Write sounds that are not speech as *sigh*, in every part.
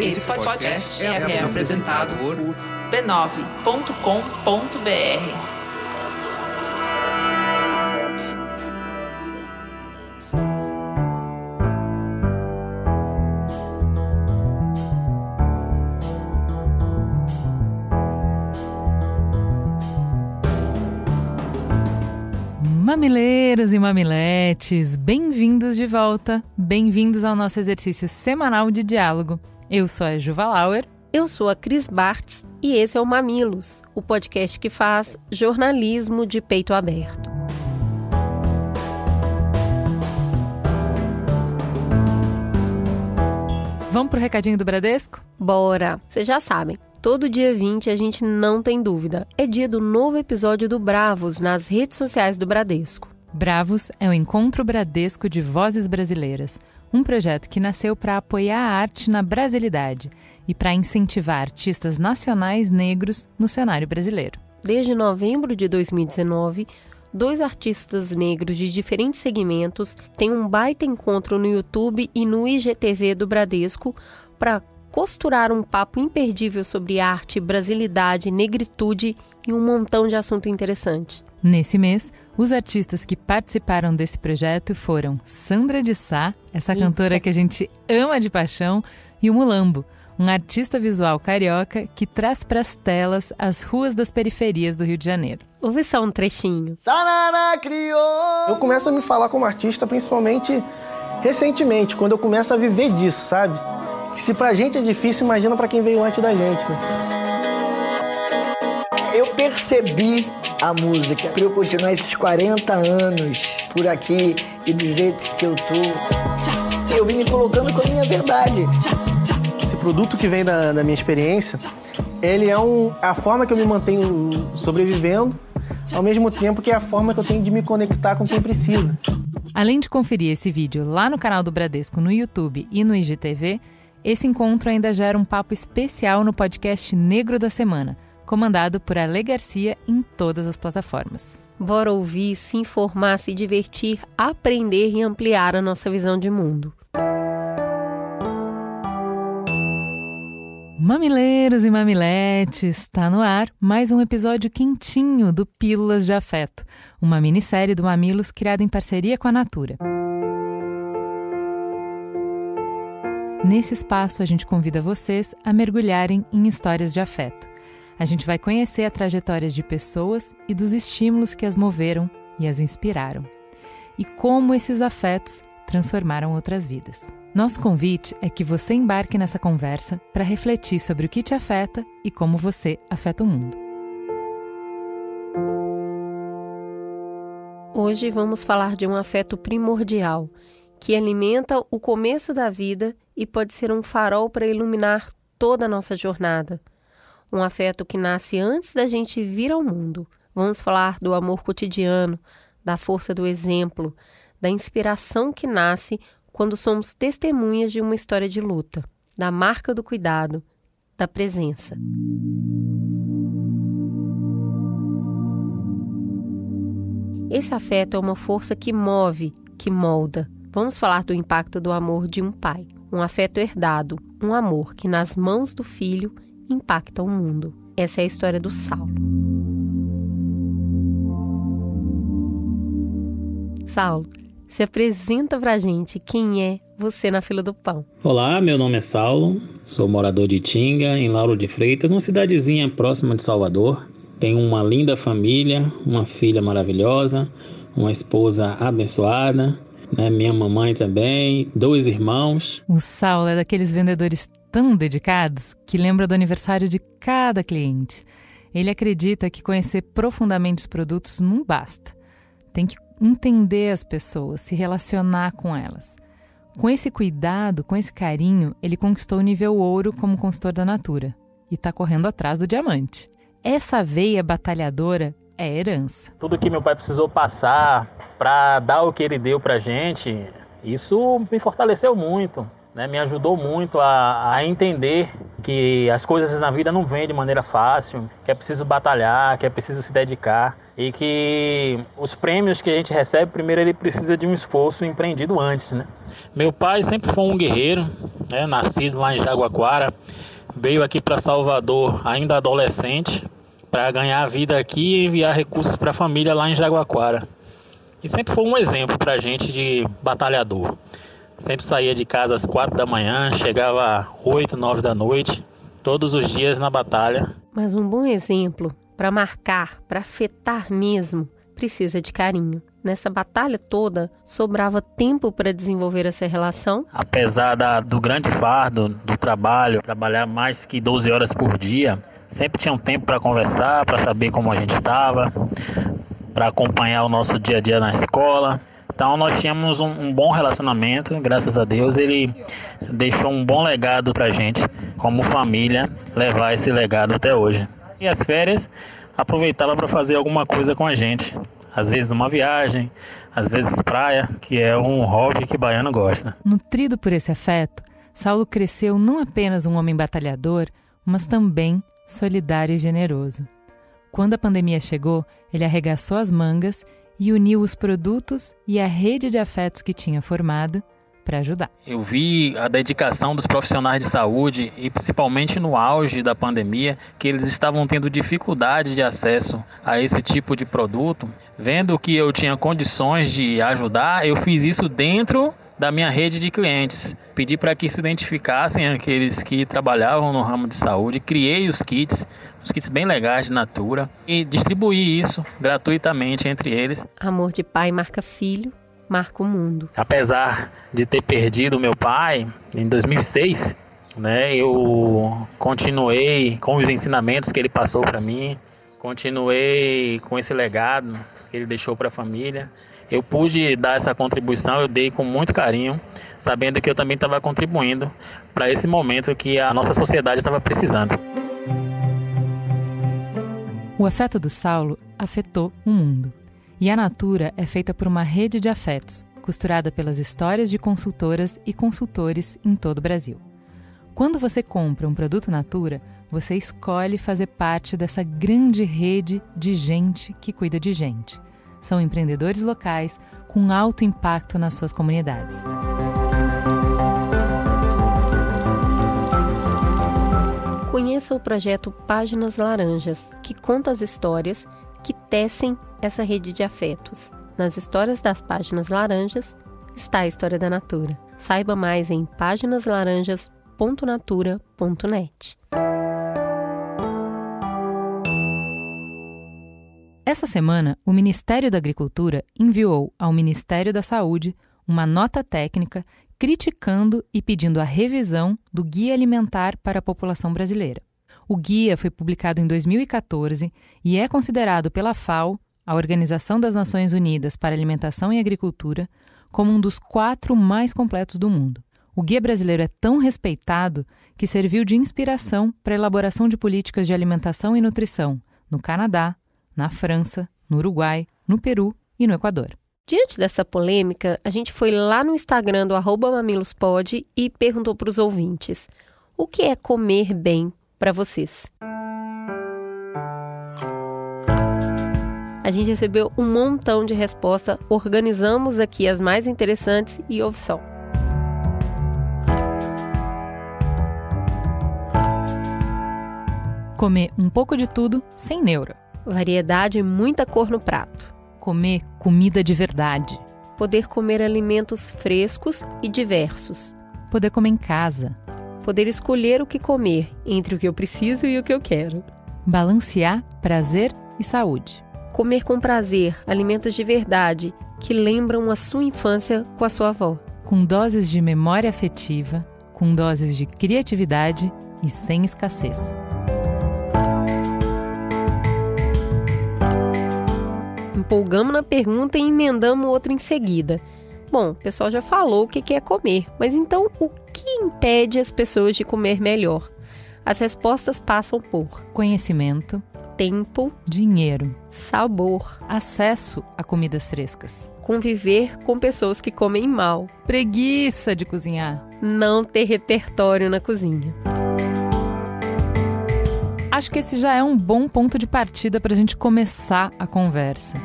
Esse podcast é, é apresentado por b9.com.br. e mamiletes, bem-vindos de volta, bem-vindos ao nosso exercício semanal de diálogo. Eu sou a Juva Lauer. Eu sou a Cris Bartz e esse é o Mamilos, o podcast que faz jornalismo de peito aberto. Vamos pro recadinho do Bradesco? Bora! Vocês já sabem, todo dia 20 a gente não tem dúvida. É dia do novo episódio do Bravos nas redes sociais do Bradesco. Bravos é o encontro bradesco de vozes brasileiras, um projeto que nasceu para apoiar a arte na brasilidade e para incentivar artistas nacionais negros no cenário brasileiro. Desde novembro de 2019, dois artistas negros de diferentes segmentos têm um baita encontro no YouTube e no IGTV do Bradesco para costurar um papo imperdível sobre arte, brasilidade, negritude e um montão de assunto interessante. Nesse mês, os artistas que participaram desse projeto foram Sandra de Sá, essa Eita. cantora que a gente ama de paixão, e o Mulambo, um artista visual carioca que traz para as telas as ruas das periferias do Rio de Janeiro. Ouve só um trechinho. Sarará criou! Eu começo a me falar como artista, principalmente recentemente, quando eu começo a viver disso, sabe? Que se pra gente é difícil, imagina para quem veio antes da gente, né? eu percebi a música para eu continuar esses 40 anos por aqui e do jeito que eu tô. Eu vim me colocando com a minha verdade. Esse produto que vem da, da minha experiência, ele é um, é a forma que eu me mantenho sobrevivendo, ao mesmo tempo que é a forma que eu tenho de me conectar com quem precisa. Além de conferir esse vídeo lá no canal do Bradesco no YouTube e no IGTV, esse encontro ainda gera um papo especial no podcast Negro da Semana comandado por Ale Garcia em todas as plataformas. Bora ouvir, se informar, se divertir, aprender e ampliar a nossa visão de mundo. Mamileiros e mamiletes, está no ar mais um episódio quentinho do Pílulas de Afeto, uma minissérie do Mamilos criada em parceria com a Natura. Nesse espaço, a gente convida vocês a mergulharem em histórias de afeto. A gente vai conhecer a trajetória de pessoas e dos estímulos que as moveram e as inspiraram, e como esses afetos transformaram outras vidas. Nosso convite é que você embarque nessa conversa para refletir sobre o que te afeta e como você afeta o mundo. Hoje vamos falar de um afeto primordial que alimenta o começo da vida e pode ser um farol para iluminar toda a nossa jornada um afeto que nasce antes da gente vir ao mundo. Vamos falar do amor cotidiano, da força do exemplo, da inspiração que nasce quando somos testemunhas de uma história de luta, da marca do cuidado, da presença. Esse afeto é uma força que move, que molda. Vamos falar do impacto do amor de um pai. Um afeto herdado, um amor que, nas mãos do filho, impacta o mundo. Essa é a história do Saulo. Saulo, se apresenta pra gente quem é você na fila do pão. Olá, meu nome é Saulo, sou morador de Tinga, em Lauro de Freitas, uma cidadezinha próxima de Salvador. Tenho uma linda família, uma filha maravilhosa, uma esposa abençoada, né? minha mamãe também, dois irmãos. O Saulo é daqueles vendedores tão dedicados que lembra do aniversário de cada cliente. Ele acredita que conhecer profundamente os produtos não basta. Tem que entender as pessoas, se relacionar com elas. Com esse cuidado, com esse carinho, ele conquistou o nível ouro como consultor da Natura e está correndo atrás do diamante. Essa veia batalhadora é herança. Tudo que meu pai precisou passar para dar o que ele deu para gente, isso me fortaleceu muito né, me ajudou muito a, a entender que as coisas na vida não vêm de maneira fácil, que é preciso batalhar, que é preciso se dedicar e que os prêmios que a gente recebe, primeiro ele precisa de um esforço empreendido antes, né? Meu pai sempre foi um guerreiro, né, nascido lá em Jaguaquara, veio aqui para Salvador ainda adolescente para ganhar a vida aqui e enviar recursos para a família lá em Jaguaquara. E sempre foi um exemplo para a gente de batalhador. Sempre saía de casa às quatro da manhã, chegava oito, nove da noite, todos os dias na batalha. Mas um bom exemplo para marcar, para afetar mesmo, precisa de carinho. Nessa batalha toda, sobrava tempo para desenvolver essa relação? Apesar da, do grande fardo do trabalho, trabalhar mais que 12 horas por dia, sempre tinha um tempo para conversar, para saber como a gente estava, para acompanhar o nosso dia a dia na escola. Então nós tínhamos um, um, bom relacionamento, graças a Deus. Ele deixou um bom legado para gente, como família, levar esse legado até hoje. E as férias aproveitava para fazer alguma coisa com a gente. Às vezes uma viagem, às vezes praia, que é um hobby que baiano gosta. Nutrido por esse afeto, Saulo cresceu não apenas um homem batalhador, mas também solidário e generoso. Quando a pandemia chegou, ele arregaçou as mangas e uniu os produtos e a rede de afetos que tinha formado para ajudar. Eu vi a dedicação dos profissionais de saúde e principalmente no auge da pandemia, que eles estavam tendo dificuldade de acesso a esse tipo de produto. Vendo que eu tinha condições de ajudar, eu fiz isso dentro da minha rede de clientes. Pedi para que se identificassem aqueles que trabalhavam no ramo de saúde, criei os kits, os kits bem legais de Natura, e distribuí isso gratuitamente entre eles. Amor de pai marca filho marca o mundo. Apesar de ter perdido meu pai em 2006, né, eu continuei com os ensinamentos que ele passou para mim, continuei com esse legado que ele deixou para a família. Eu pude dar essa contribuição, eu dei com muito carinho, sabendo que eu também estava contribuindo para esse momento que a nossa sociedade estava precisando. O afeto do Saulo afetou o mundo. E a Natura é feita por uma rede de afetos, costurada pelas histórias de consultoras e consultores em todo o Brasil. Quando você compra um produto Natura, você escolhe fazer parte dessa grande rede de gente que cuida de gente. São empreendedores locais com alto impacto nas suas comunidades. Conheça o projeto Páginas Laranjas, que conta as histórias que tecem essa rede de afetos. Nas histórias das páginas laranjas está a história da Natura. Saiba mais em páginaslaranjas.natura.net. Essa semana, o Ministério da Agricultura enviou ao Ministério da Saúde uma nota técnica criticando e pedindo a revisão do Guia Alimentar para a População Brasileira. O guia foi publicado em 2014 e é considerado pela FAO, a Organização das Nações Unidas para Alimentação e Agricultura, como um dos quatro mais completos do mundo. O guia brasileiro é tão respeitado que serviu de inspiração para a elaboração de políticas de alimentação e nutrição no Canadá, na França, no Uruguai, no Peru e no Equador. Diante dessa polêmica, a gente foi lá no Instagram do mamilospod e perguntou para os ouvintes: o que é comer bem para vocês. A gente recebeu um montão de resposta, organizamos aqui as mais interessantes e ouve só. Comer um pouco de tudo sem neuro. Variedade e muita cor no prato. Comer comida de verdade. Poder comer alimentos frescos e diversos. Poder comer em casa poder escolher o que comer entre o que eu preciso e o que eu quero. Balancear prazer e saúde. Comer com prazer alimentos de verdade que lembram a sua infância com a sua avó. Com doses de memória afetiva, com doses de criatividade e sem escassez. Empolgamos na pergunta e emendamos outra em seguida. Bom, o pessoal já falou o que quer é comer, mas então o que impede as pessoas de comer melhor? As respostas passam por conhecimento, tempo, dinheiro, sabor, acesso a comidas frescas, conviver com pessoas que comem mal, preguiça de cozinhar, não ter repertório na cozinha. Acho que esse já é um bom ponto de partida para a gente começar a conversa.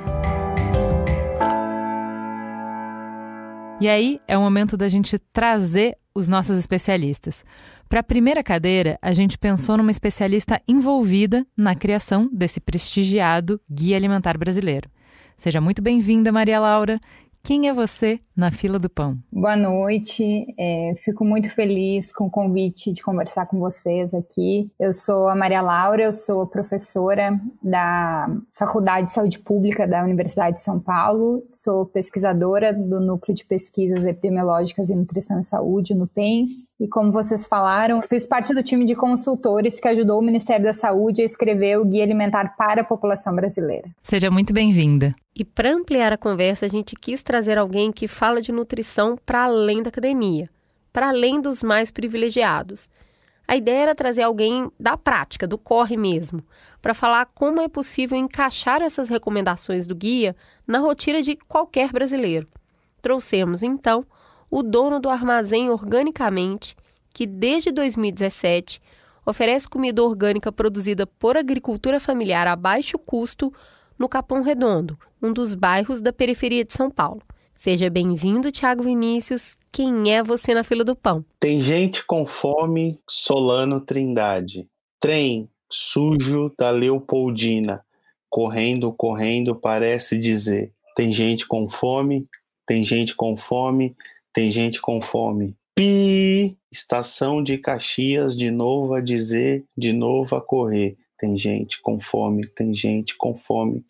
E aí é o momento da gente trazer os nossos especialistas. Para a primeira cadeira, a gente pensou numa especialista envolvida na criação desse prestigiado Guia Alimentar Brasileiro. Seja muito bem-vinda, Maria Laura. Quem é você na fila do pão? Boa noite, é, fico muito feliz com o convite de conversar com vocês aqui. Eu sou a Maria Laura, eu sou professora da Faculdade de Saúde Pública da Universidade de São Paulo, sou pesquisadora do Núcleo de Pesquisas Epidemiológicas e Nutrição e Saúde, no PENS, e como vocês falaram, fiz parte do time de consultores que ajudou o Ministério da Saúde a escrever o Guia Alimentar para a População Brasileira. Seja muito bem-vinda. E para ampliar a conversa, a gente quis trazer alguém que fala de nutrição para além da academia, para além dos mais privilegiados. A ideia era trazer alguém da prática, do corre mesmo, para falar como é possível encaixar essas recomendações do guia na rotina de qualquer brasileiro. Trouxemos, então, o dono do armazém Organicamente, que desde 2017 oferece comida orgânica produzida por agricultura familiar a baixo custo no Capão Redondo, um dos bairros da periferia de São Paulo. Seja bem-vindo, Tiago Vinícius. Quem é você na fila do pão? Tem gente com fome, Solano Trindade. Trem sujo da Leopoldina. Correndo, correndo, parece dizer. Tem gente com fome, tem gente com fome, tem gente com fome. Pi! Estação de Caxias, de novo a dizer, de novo a correr tem gente com fome, tem gente com fome.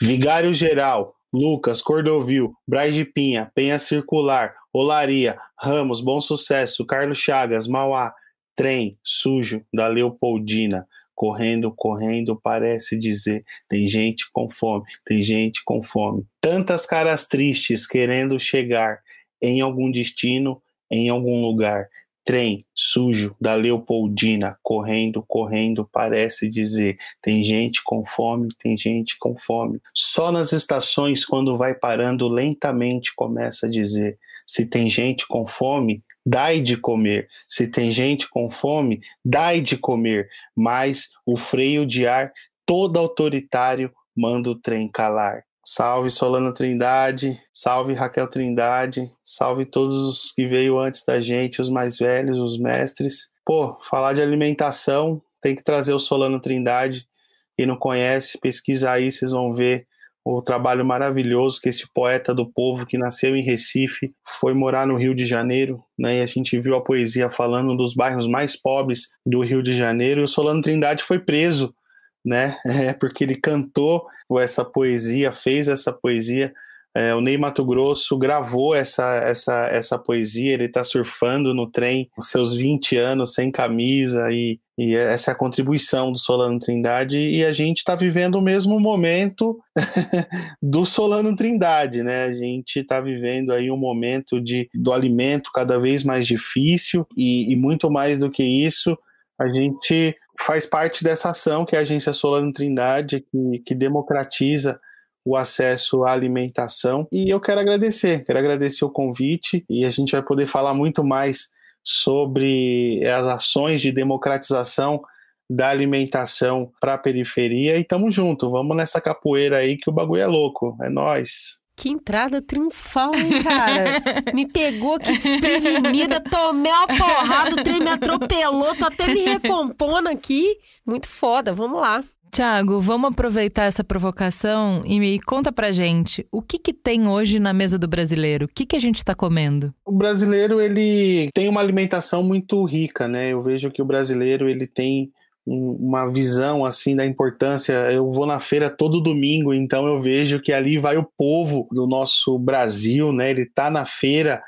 Vigário Geral, Lucas, Cordovil, Braz de Pinha, Penha Circular, Olaria, Ramos, Bom Sucesso, Carlos Chagas, Mauá, Trem, Sujo, da Leopoldina. Correndo, correndo, parece dizer: tem gente com fome, tem gente com fome. Tantas caras tristes querendo chegar em algum destino, em algum lugar trem sujo da Leopoldina, correndo, correndo, parece dizer: tem gente com fome, tem gente com fome. Só nas estações, quando vai parando, lentamente começa a dizer: se tem gente com fome, dai de comer. Se tem gente com fome, dai de comer. Mas o freio de ar, todo autoritário, manda o trem calar. Salve Solano Trindade, salve Raquel Trindade, salve todos os que veio antes da gente, os mais velhos, os mestres. Pô, falar de alimentação, tem que trazer o Solano Trindade. Quem não conhece, pesquisa aí, vocês vão ver o trabalho maravilhoso que esse poeta do povo que nasceu em Recife foi morar no Rio de Janeiro, né? E a gente viu a poesia falando dos bairros mais pobres do Rio de Janeiro. E o Solano Trindade foi preso né? *laughs* É porque ele cantou essa poesia, fez essa poesia. É, o Ney Mato Grosso gravou essa, essa, essa poesia, ele está surfando no trem, os seus 20 anos sem camisa, e, e essa é a contribuição do Solano Trindade, e a gente está vivendo o mesmo momento *laughs* do Solano Trindade, né? A gente está vivendo aí um momento de, do alimento cada vez mais difícil, e, e muito mais do que isso, a gente faz parte dessa ação que é a Agência Solano Trindade, que, que democratiza o acesso à alimentação. E eu quero agradecer, quero agradecer o convite e a gente vai poder falar muito mais sobre as ações de democratização da alimentação para a periferia e tamo junto, vamos nessa capoeira aí que o bagulho é louco, é nós. Que entrada triunfal, hein, cara? *laughs* me pegou aqui desprevenida, tomei uma porrada, o trem me atropelou, tô até me recompondo aqui. Muito foda, vamos lá. Tiago, vamos aproveitar essa provocação e me conta pra gente o que que tem hoje na mesa do brasileiro? O que que a gente tá comendo? O brasileiro, ele tem uma alimentação muito rica, né? Eu vejo que o brasileiro, ele tem uma visão assim da importância. Eu vou na feira todo domingo, então eu vejo que ali vai o povo do nosso Brasil, né? Ele tá na feira,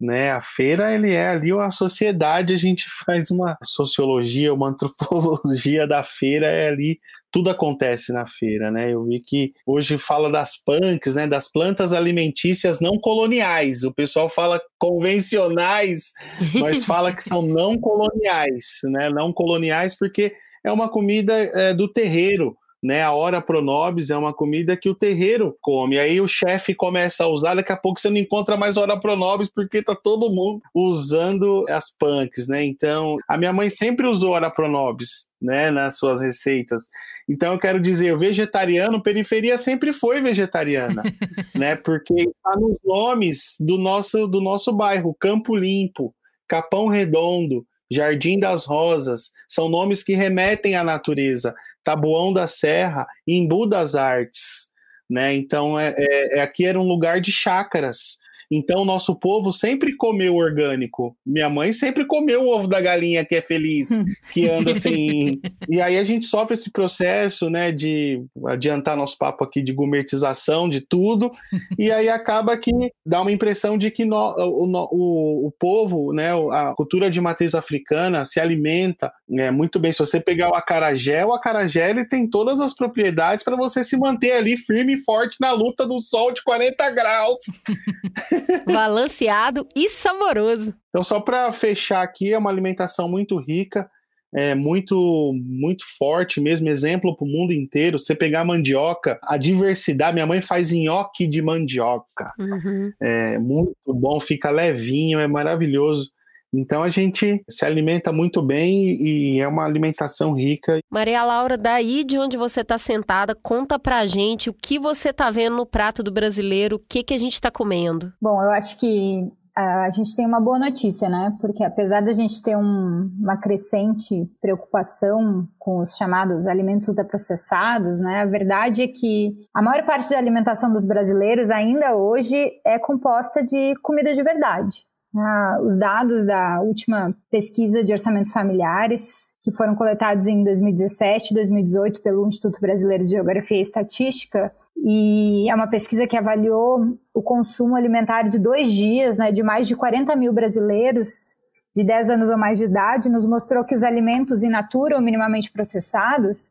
né? A feira ele é ali a sociedade, a gente faz uma sociologia, uma *laughs* antropologia da feira é ali tudo acontece na feira, né? Eu vi que hoje fala das punks, né? Das plantas alimentícias não coloniais. O pessoal fala convencionais, mas fala que são não coloniais, né? Não coloniais porque é uma comida é, do terreiro, né? A hora pronobis é uma comida que o terreiro come. Aí o chefe começa a usar, daqui a pouco você não encontra mais hora pronobis porque tá todo mundo usando as punks, né? Então, a minha mãe sempre usou hora pronobis, né, nas suas receitas. Então eu quero dizer, o vegetariano, periferia sempre foi vegetariana, *laughs* né? Porque está nos nomes do nosso do nosso bairro, Campo Limpo, Capão Redondo, Jardim das Rosas, são nomes que remetem à natureza. Tabuão da Serra, Imbu das Artes. Né? Então, é, é, é aqui era um lugar de chácaras, então, nosso povo sempre comeu orgânico. Minha mãe sempre comeu o ovo da galinha que é feliz, hum. que anda assim. *laughs* e aí a gente sofre esse processo, né, de adiantar nosso papo aqui de gourmetização de tudo. *laughs* E aí acaba que dá uma impressão de que no, o, o, o povo, né, a cultura de matriz africana se alimenta né, muito bem. Se você pegar o acarajé, o acarajé ele tem todas as propriedades para você se manter ali firme e forte na luta do sol de 40 graus. *laughs* balanceado e saboroso. Então, só para fechar aqui, é uma alimentação muito rica, é muito muito forte mesmo, exemplo para o mundo inteiro. Você pegar mandioca, a diversidade, minha mãe faz nhoque de mandioca. Uhum. É muito bom, fica levinho, é maravilhoso. Então a gente se alimenta muito bem e é uma alimentação rica. Maria Laura, daí de onde você está sentada, conta pra gente o que você está vendo no prato do brasileiro, o que, que a gente está comendo. Bom, eu acho que ah, a gente tem uma boa notícia, né? Porque apesar da gente ter um, uma crescente preocupação com os chamados alimentos ultraprocessados, né? A verdade é que a maior parte da alimentação dos brasileiros ainda hoje é composta de comida de verdade ah, os dados da última pesquisa de orçamentos familiares, que foram coletados em 2017 e 2018 pelo Instituto Brasileiro de Geografia e Estatística, e é uma pesquisa que avaliou o consumo alimentar de dois dias, né, de mais de 40 mil brasileiros de 10 anos ou mais de idade, nos mostrou que os alimentos in natura ou minimamente processados,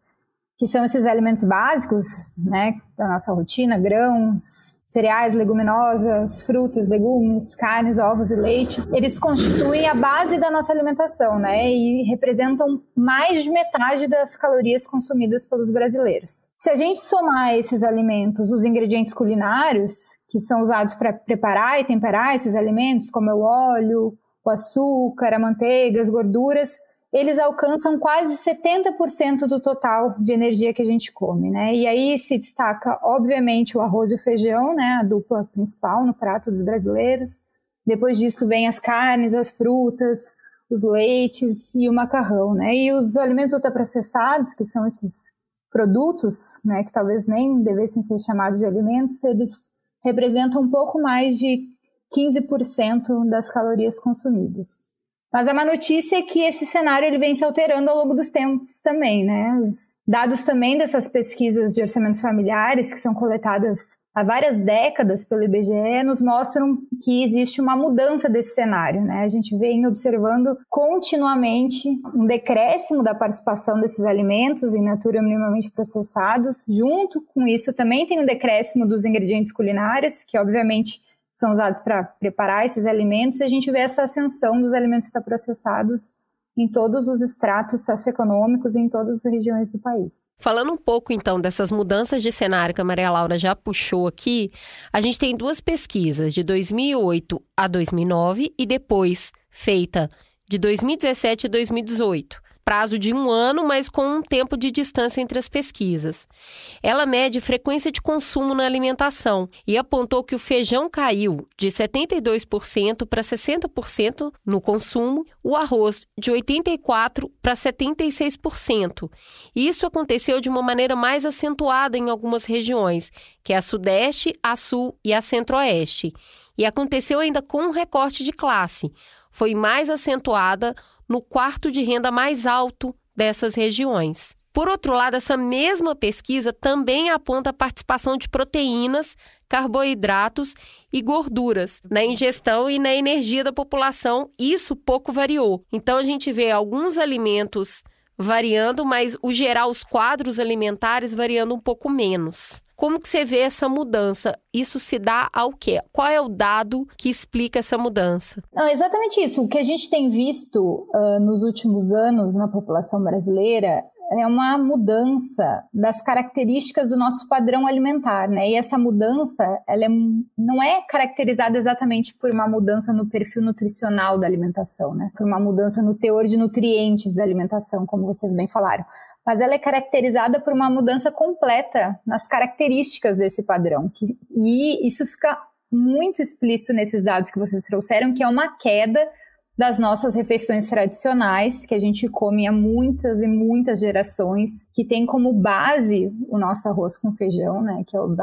que são esses alimentos básicos, né, da nossa rotina, grãos, cereais, leguminosas, frutas, legumes, carnes, ovos e leite, eles constituem a base da nossa alimentação, né? E representam mais de metade das calorias consumidas pelos brasileiros. Se a gente somar esses alimentos, os ingredientes culinários que são usados para preparar e temperar esses alimentos, como é o óleo, o açúcar, a manteiga, as gorduras, eles alcançam quase 70% do total de energia que a gente come, né? E aí se destaca, obviamente, o arroz e o feijão, né? A dupla principal no prato dos brasileiros. Depois disso vem as carnes, as frutas, os leites e o macarrão, né? E os alimentos ultraprocessados, que são esses produtos, né, que talvez nem devessem ser chamados de alimentos, eles representam um pouco mais de 15% das calorias consumidas. Mas é a má notícia é que esse cenário ele vem se alterando ao longo dos tempos também, né? Os dados também dessas pesquisas de orçamentos familiares que são coletadas há várias décadas pelo IBGE nos mostram que existe uma mudança desse cenário, né? A gente vem observando continuamente um decréscimo da participação desses alimentos em natura minimamente processados. Junto com isso, também tem um decréscimo dos ingredientes culinários, que obviamente são usados para preparar esses alimentos, e a gente vê essa ascensão dos alimentos ultraprocessados tá em todos os estratos socioeconômicos em todas as regiões do país. Falando um pouco então dessas mudanças de cenário que a Maria Laura já puxou aqui, a gente tem duas pesquisas de 2008 a 2009 e depois feita de 2017 a 2018 prazo de um ano, mas com um tempo de distância entre as pesquisas. Ela mede frequência de consumo na alimentação e apontou que o feijão caiu de 72% para 60% no consumo, o arroz de 84% para 76%. Isso aconteceu de uma maneira mais acentuada em algumas regiões, que é a Sudeste, a Sul e a Centro-Oeste. E aconteceu ainda com um recorte de classe. Foi mais acentuada no quarto de renda mais alto dessas regiões. Por outro lado, essa mesma pesquisa também aponta a participação de proteínas, carboidratos e gorduras na ingestão e na energia da população. Isso pouco variou. Então, a gente vê alguns alimentos variando, mas o geral, os quadros alimentares variando um pouco menos. Como que você vê essa mudança? Isso se dá ao quê? Qual é o dado que explica essa mudança? Não, exatamente isso. O que a gente tem visto uh, nos últimos anos na população brasileira é uma mudança das características do nosso padrão alimentar, né? E essa mudança, ela é, não é caracterizada exatamente por uma mudança no perfil nutricional da alimentação, né? Por uma mudança no teor de nutrientes da alimentação, como vocês bem falaram mas ela é caracterizada por uma mudança completa nas características desse padrão. Que, e isso fica muito explícito nesses dados que vocês trouxeram, que é uma queda das nossas refeições tradicionais, que a gente come há muitas e muitas gerações, que tem como base o nosso arroz com feijão, né, que é, o,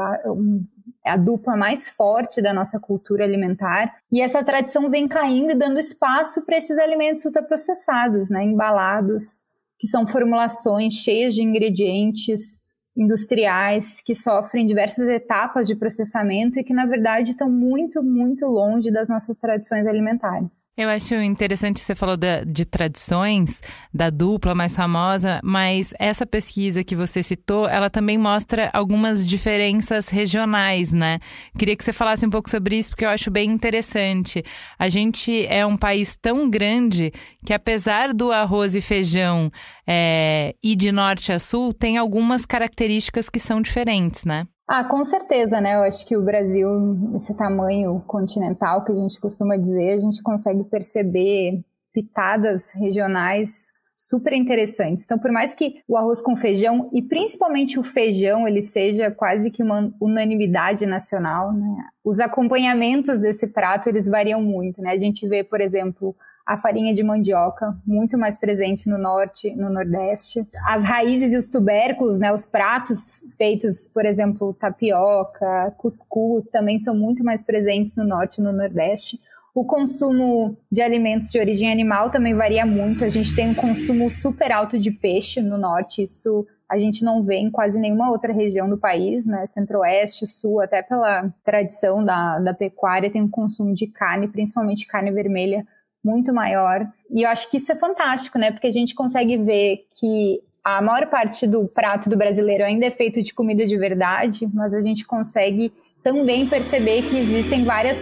é, é a dupla mais forte da nossa cultura alimentar. E essa tradição vem caindo e dando espaço para esses alimentos ultraprocessados, né, embalados que são formulações cheias de ingredientes industriais que sofrem diversas etapas de processamento e que, na verdade, estão muito, muito longe das nossas tradições alimentares. Eu acho interessante você falou de tradições, da dupla mais famosa, mas essa pesquisa que você citou, ela também mostra algumas diferenças regionais, né? Queria que você falasse um pouco sobre isso, porque eu acho bem interessante. A gente é um país tão grande que, apesar do arroz e feijão é, e de norte a sul, tem algumas características que são diferentes, né? Ah, com certeza, né? Eu acho que o Brasil, esse tamanho continental que a gente costuma dizer, a gente consegue perceber pitadas regionais super interessantes. Então, por mais que o arroz com feijão e principalmente o feijão ele seja quase que uma unanimidade nacional, né? os acompanhamentos desse prato eles variam muito, né? A gente vê, por exemplo, a farinha de mandioca, muito mais presente no norte, no nordeste. As raízes e os tubérculos, né, os pratos feitos, por exemplo, tapioca, cuscuz, também são muito mais presentes no norte e no nordeste. O consumo de alimentos de origem animal também varia muito. A gente tem um consumo super alto de peixe no norte, isso a gente não vê em quase nenhuma outra região do país, né? Centro-Oeste, Sul, até pela tradição da, da pecuária, tem um consumo de carne, principalmente carne vermelha, muito maior. E eu acho que isso é fantástico, né? Porque a gente consegue ver que a maior parte do prato do brasileiro ainda é feito de comida de verdade, mas a gente consegue também perceber que existem várias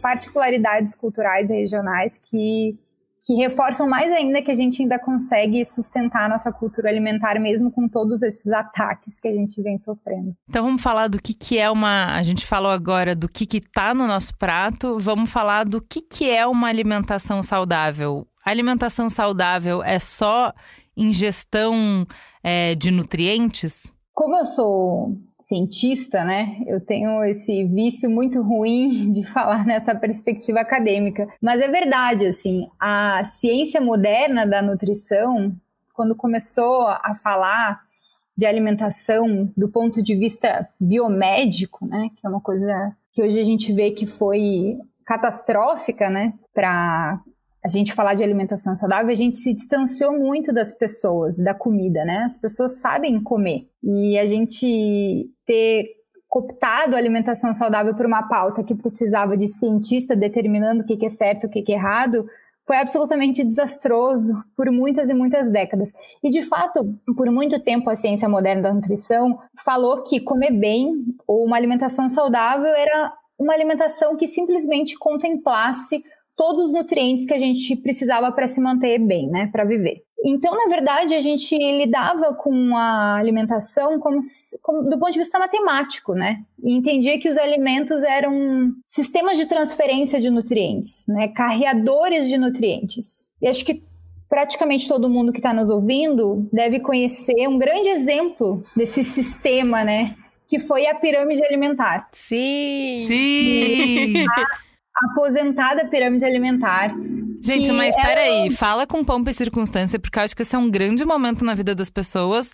particularidades culturais e regionais que que reforçam mais ainda que a gente ainda consegue sustentar a nossa cultura alimentar mesmo com todos esses ataques que a gente vem sofrendo. Então vamos falar do que, que é uma. A gente falou agora do que está no nosso prato, vamos falar do que, que é uma alimentação saudável. alimentação saudável é só ingestão é, de nutrientes? Como eu sou cientista, né? Eu tenho esse vício muito ruim *laughs* de falar nessa perspectiva acadêmica, mas é verdade assim, a ciência moderna da nutrição, quando começou a falar de alimentação do ponto de vista biomédico, né, que é uma coisa que hoje a gente vê que foi catastrófica, né, para a gente falar de alimentação saudável, a gente se distanciou muito das pessoas, da comida, né? As pessoas sabem comer. E a gente ter cooptado a alimentação saudável por uma pauta que precisava de cientista determinando o que é certo, o que é errado, foi absolutamente desastroso por muitas e muitas décadas. E, de fato, por muito tempo a ciência moderna da nutrição falou que comer bem ou uma alimentação saudável era uma alimentação que simplesmente contemplasse todos os nutrientes que a gente precisava para se manter bem, né, para viver. Então, na verdade, a gente lidava com a alimentação como, como, do ponto de vista matemático, né? E entendia que os alimentos eram sistemas de transferência de nutrientes, né? Carreadores de nutrientes. E acho que praticamente todo mundo que está nos ouvindo deve conhecer um grande exemplo desse sistema, né? Que foi a pirâmide alimentar. Sim! Sim! *laughs* aposentada pirâmide alimentar. Gente, mas ela... É peraí, fala com pompa e circunstância, porque eu acho que esse é um grande momento na vida das pessoas.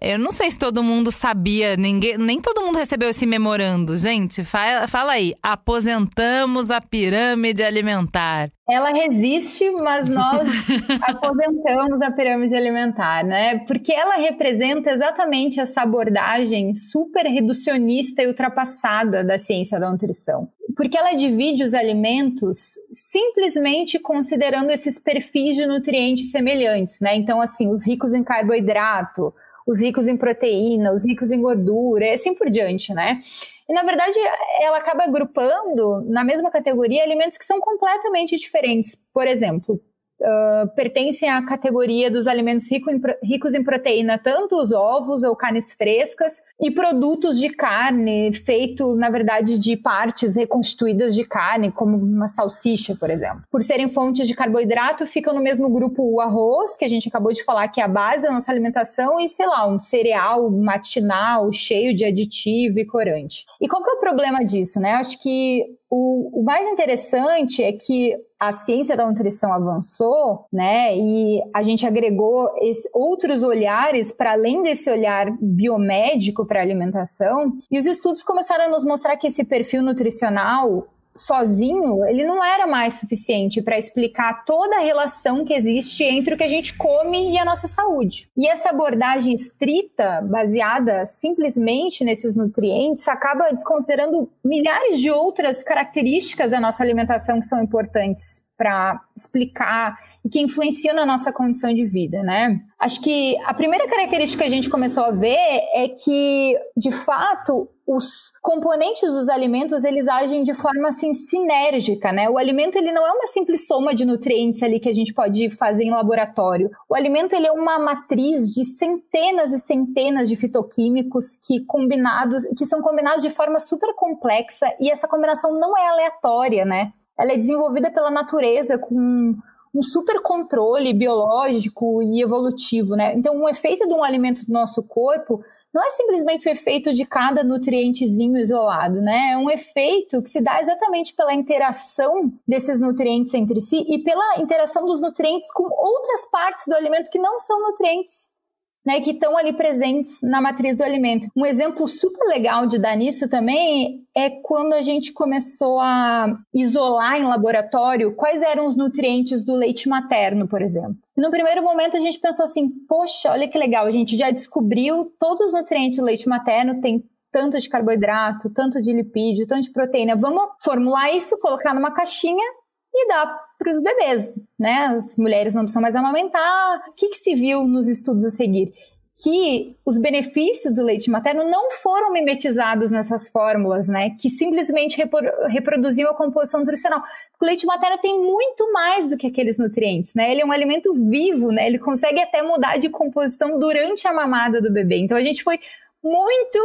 É, eu não sei se todo mundo sabia, ninguém, nem todo mundo recebeu esse memorando. Gente, fala, fala aí. Aposentamos a pirâmide alimentar. Ela resiste, mas nós *laughs* aposentamos a pirâmide alimentar, né? Porque ela representa exatamente essa abordagem super reducionista e ultrapassada da ciência da nutrição. Porque ela divide os alimentos simplesmente considerando esses perfis de nutrientes semelhantes, né? Então, assim, os ricos em carboidrato os ricos em proteína, os ricos em gordura, e assim por diante, né? E na verdade, ela acaba agrupando na mesma categoria alimentos que são completamente diferentes. Por exemplo, pertencem à categoria dos alimentos rico em, ricos em proteína, tanto os ovos ou carnes frescas, e produtos de carne feito, na verdade, de partes reconstituídas de carne, como uma salsicha, por exemplo. Por serem fontes de carboidrato, ficam no mesmo grupo o arroz, que a gente acabou de falar que é a base da nossa alimentação, e sei lá, um cereal matinal cheio de aditivo e corante. E qual que é o problema disso, né? Acho que o, o mais interessante é que a ciência da nutrição avançou, né? E a gente agregou esse, outros olhares para além desse olhar biomédico para alimentação, e os estudos começaram a nos mostrar que esse perfil nutricional sozinho, ele não era mais suficiente para explicar toda a relação que existe entre o que a gente come e a nossa saúde. E essa abordagem estrita, baseada simplesmente nesses nutrientes, acaba desconsiderando milhares de outras características da nossa alimentação que são importantes para explicar e que influenciam na nossa condição de vida, né? Acho que a primeira característica que a gente começou a ver é que, de fato, os componentes dos alimentos eles agem de forma assim sinérgica, né? O alimento ele não é uma simples soma de nutrientes ali que a gente pode fazer em laboratório. O alimento ele é uma matriz de centenas e centenas de fitoquímicos que combinados, que são combinados de forma super complexa e essa combinação não é aleatória, né? Ela é desenvolvida pela natureza com um super controle biológico e evolutivo, né? Então, um efeito de um alimento do nosso corpo não é simplesmente o efeito de cada nutrientezinho isolado, né? É um efeito que se dá exatamente pela interação desses nutrientes entre si e pela interação dos nutrientes com outras partes do alimento que não são nutrientes né, que estão ali presentes na matriz do alimento. Um exemplo super legal de dar nisso também é quando a gente começou a isolar em laboratório quais eram os nutrientes do leite materno, por exemplo. no primeiro momento a gente pensou assim: poxa, olha que legal, a gente já descobriu todos os nutrientes do leite materno, tem tanto de carboidrato, tanto de lipídio, tanto de proteína. Vamos formular isso, colocar numa caixinha e dar para os bebês, né? As mulheres não precisam mais amamentar. O que, que se viu nos estudos a seguir? que os benefícios do leite materno não foram mimetizados nessas fórmulas, né? Que simplesmente reproduziam a composição nutricional. O leite materno tem muito mais do que aqueles nutrientes, né? Ele é um alimento vivo, né? Ele consegue até mudar de composição durante a mamada do bebê. Então a gente foi muito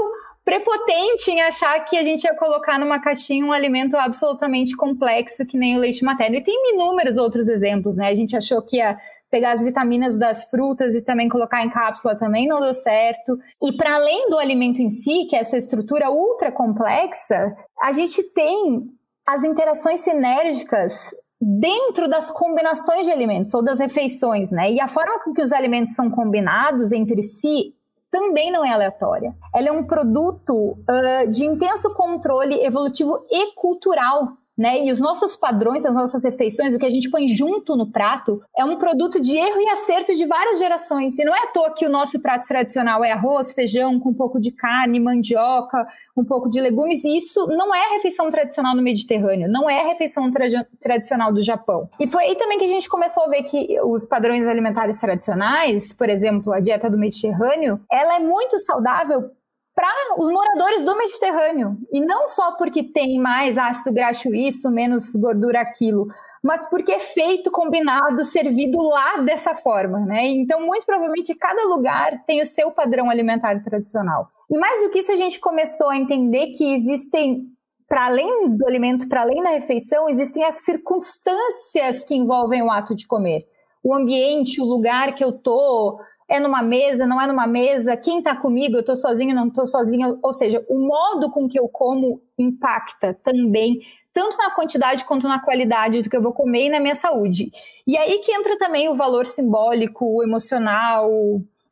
prepotente em achar que a gente ia colocar numa caixinha um alimento absolutamente complexo, que nem o leite materno. E tem inúmeros outros exemplos, né? A gente achou que ia pegar as vitaminas das frutas e também colocar em cápsula também não deu certo. E para além do alimento em si, que é essa estrutura ultra complexa, a gente tem as interações sinérgicas dentro das combinações de alimentos ou das refeições, né? E a forma com que os alimentos são combinados entre si também não é aleatória. Ela é um produto uh, de intenso controle evolutivo e cultural né? E os nossos padrões, as nossas refeições, o que a gente põe junto no prato, é um produto de erro e acerto de várias gerações. E não é à toa que o nosso prato tradicional é arroz, feijão, com um pouco de carne, mandioca, um pouco de legumes. E isso não é refeição tradicional no Mediterrâneo, não é refeição tra tradicional do Japão. E foi aí também que a gente começou a ver que os padrões alimentares tradicionais, por exemplo, a dieta do Mediterrâneo, ela é muito saudável para os moradores do Mediterrâneo. E não só porque tem mais ácido graxo isso, menos gordura aquilo, mas porque é feito, combinado, servido lá dessa forma, né? Então, muito provavelmente, cada lugar tem o seu padrão alimentar tradicional. E mais do que isso, a gente começou a entender que existem para além do alimento, para além da refeição, existem as circunstâncias que envolvem o ato de comer. O ambiente, o lugar que eu estou é numa mesa, não é numa mesa, quem está comigo, eu estou sozinho, não estou sozinho. Ou seja, o modo com que eu como impacta também, tanto na quantidade quanto na qualidade do que eu vou comer e na minha saúde. E aí que entra também o valor simbólico, emocional,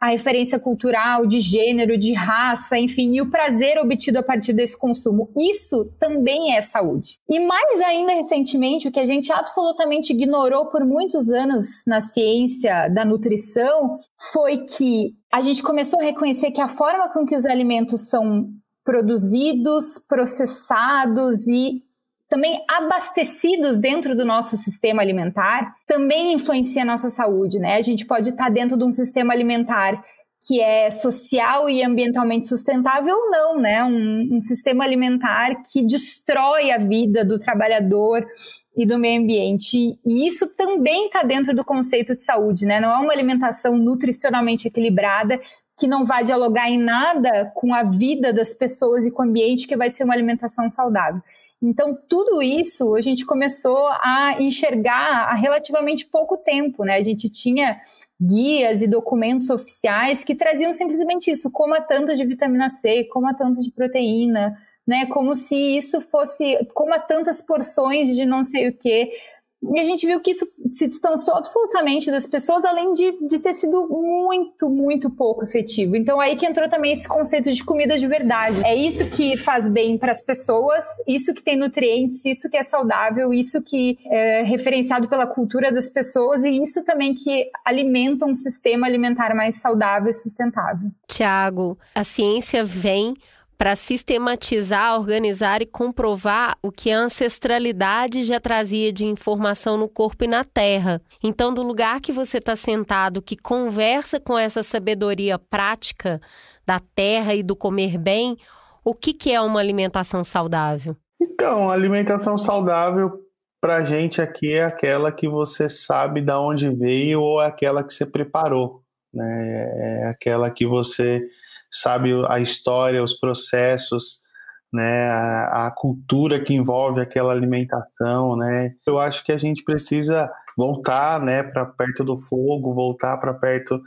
a referência cultural, de gênero, de raça, enfim, e o prazer obtido a partir desse consumo. Isso também é saúde. E mais ainda recentemente, o que a gente absolutamente ignorou por muitos anos na ciência da nutrição foi que a gente começou a reconhecer que a forma com que os alimentos são produzidos, processados e também abastecidos dentro do nosso sistema alimentar, também influencia a nossa saúde, né? A gente pode estar dentro de um sistema alimentar que é social e ambientalmente sustentável ou não, né? Um, um sistema alimentar que destrói a vida do trabalhador e do meio ambiente. E isso também está dentro do conceito de saúde, né? Não é uma alimentação nutricionalmente equilibrada que não vai dialogar em nada com a vida das pessoas e com o ambiente que vai ser uma alimentação saudável. Então, tudo isso a gente começou a enxergar há relativamente pouco tempo, né? A gente tinha guias e documentos oficiais que traziam simplesmente isso, coma tanto de vitamina C, coma tanto de proteína, né? Como se isso fosse, coma tantas porções de não sei o quê. E a gente viu que isso se distanciou absolutamente das pessoas, além de, de ter sido muito, muito pouco efetivo. Então, aí que entrou também esse conceito de comida de verdade. É isso que faz bem para as pessoas, isso que tem nutrientes, isso que é saudável, isso que é referenciado pela cultura das pessoas e isso também que alimenta um sistema alimentar mais saudável e sustentável. Tiago, a ciência vem para sistematizar, organizar e comprovar o que a ancestralidade já trazia de informação no corpo e na terra. Então, do lugar que você está sentado, que conversa com essa sabedoria prática da terra e do comer bem, o que, que é uma alimentação saudável? Então, a alimentação saudável para a gente aqui é aquela que você sabe de onde veio ou é aquela que você preparou, né? É, é aquela que você sabe a história, os processos, né, a, a, cultura que envolve aquela alimentação, né? Eu acho que a gente precisa voltar, né, para perto do fogo, voltar para perto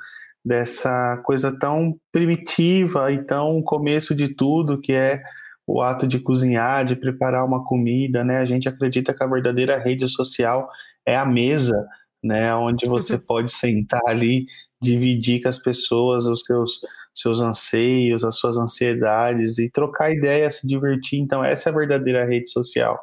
dessa coisa tão primitiva e tão começo de tudo que é o ato de cozinhar, de preparar uma comida, né? A gente acredita que a verdadeira rede social é a mesa, né? Onde você pode sentar ali, dividir com as pessoas os seus, seus anseios, as suas ansiedades e trocar ideia, se divertir. Então, essa é a verdadeira rede social,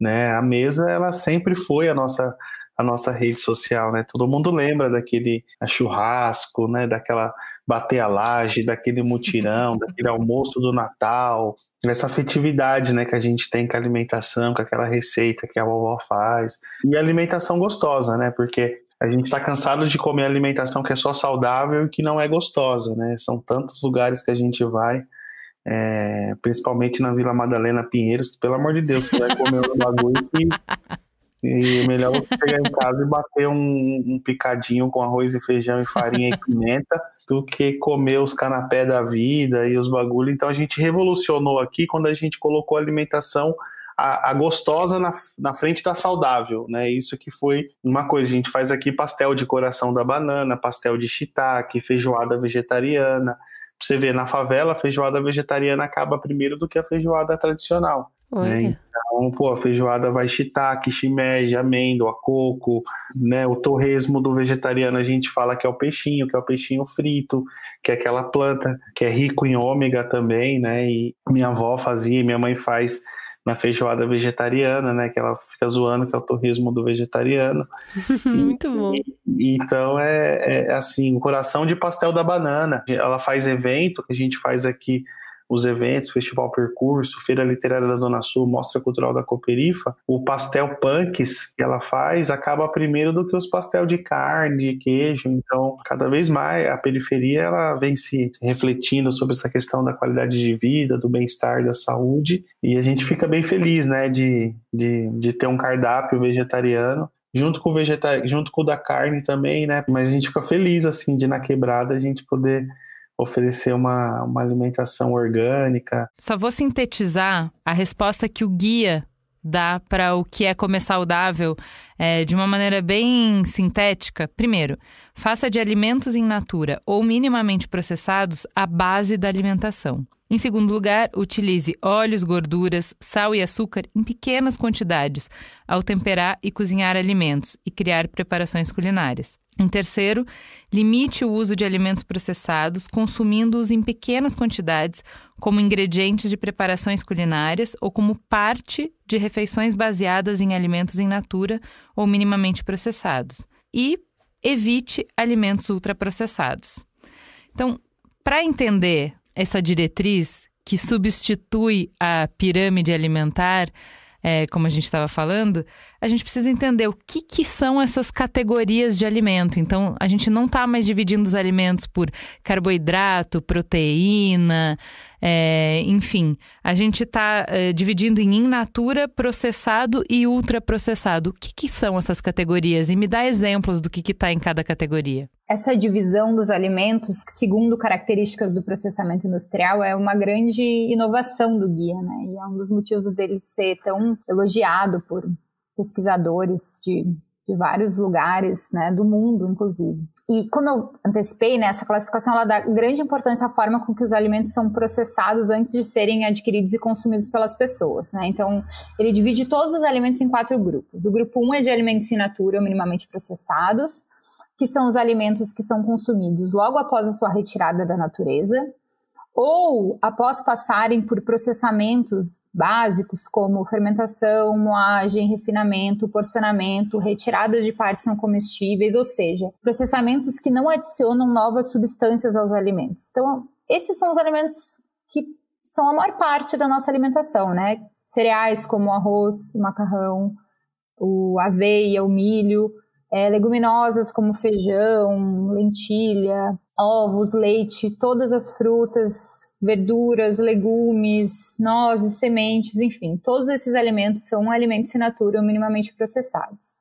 né? A mesa, ela sempre foi a nossa a nossa rede social, né? Todo mundo lembra daquele churrasco, né? Daquela bater a laje, daquele mutirão, *laughs* daquele almoço do Natal, nessa afetividade né, que a gente tem com a alimentação, com aquela receita que a vovó faz. E alimentação gostosa, né? Porque a gente está cansado de comer alimentação que é só saudável e que não é gostosa, né? São tantos lugares que a gente vai, é, principalmente na Vila Madalena Pinheiros, pelo amor de Deus, você vai comer um bagulho *laughs* e, e é melhor você chegar em casa e bater um, um picadinho com arroz e feijão e farinha e pimenta do que comer os canapé da vida e os bagulho. Então a gente revolucionou aqui quando a gente colocou a alimentação a, a gostosa na, na, frente da saudável, né? Isso que foi uma coisa. A gente faz aqui pastel de coração da banana, pastel de shiitake, feijoada vegetariana. Você vê, na favela, a feijoada vegetariana acaba primeiro do que a feijoada tradicional. Né? Então, pô, a feijoada vai shiitake, shimeji, amêndoa, coco, né? O torresmo do vegetariano a gente fala que é o peixinho, que é o peixinho frito, que é aquela planta que é rico em ômega também, né? E minha avó fazia, minha mãe faz na feijoada vegetariana, né? Que ela fica zoando que é o torresmo do vegetariano. *laughs* Muito bom. E, então é, é, assim, o coração de pastel da banana. Ela faz evento que a gente faz aqui os eventos, Festival Percurso, Feira Literária da Zona Sul, Mostra Cultural da Coperifa, o pastel punks que ela faz acaba primeiro do que os pastel de carne, de queijo. Então, cada vez mais a periferia ela vem se refletindo sobre essa questão da qualidade de vida, do bem-estar, da saúde. E a gente fica bem feliz, né, de, de, de ter um cardápio vegetariano junto com o vegeta junto com o da carne também, né? Mas a gente fica feliz assim de na quebrada a gente poder oferecer uma, uma alimentação orgânica. Só vou sintetizar a resposta que o guia dá para o que é comer saudável é, de uma maneira bem sintética. Primeiro, Faça de alimentos em natura ou minimamente processados a base da alimentação. Em segundo lugar, utilize óleos, gorduras, sal e açúcar em pequenas quantidades ao temperar e cozinhar alimentos e criar preparações culinárias. Em terceiro, limite o uso de alimentos processados, consumindo-os em pequenas quantidades como ingredientes de preparações culinárias ou como parte de refeições baseadas em alimentos em natura ou minimamente processados. E, evite alimentos ultraprocessados. Então, para entender essa diretriz que substitui a pirâmide alimentar, é, como a gente estava falando, a gente precisa entender o que, que são essas categorias de alimento. Então, a gente não está mais dividindo os alimentos por carboidrato, proteína, é, enfim, a gente está é, eh, dividindo em in natura, processado e ultraprocessado. O que, que, são essas categorias? E me dá exemplos do que está em cada categoria. Essa divisão dos alimentos, segundo características do processamento industrial, é uma grande inovação do guia, né? E é um dos motivos dele ser tão elogiado por pesquisadores de, de vários lugares, né, do mundo, inclusive. E como eu antecipei, né, essa classificação ela dá grande importância à forma com que os alimentos são processados antes de serem adquiridos e consumidos pelas pessoas. Né? Então, ele divide todos os alimentos em quatro grupos. O grupo 1 um é de alimentos in natura ou minimamente processados, que são os alimentos que são consumidos logo após a sua retirada da natureza ou após passarem por processamentos básicos como fermentação, moagem, refinamento, porcionamento, retiradas de partes não comestíveis, ou seja, processamentos que não adicionam novas substâncias aos alimentos. Então, esses são os alimentos que são a maior parte da nossa alimentação, né? Cereais como o arroz, o macarrão, o aveia, o milho, é, leguminosas como feijão, lentilha, ovos, leite, todas as frutas, verduras, legumes, nozes, sementes, enfim, todos esses alimentos são alimentos in natura ou minimamente processados.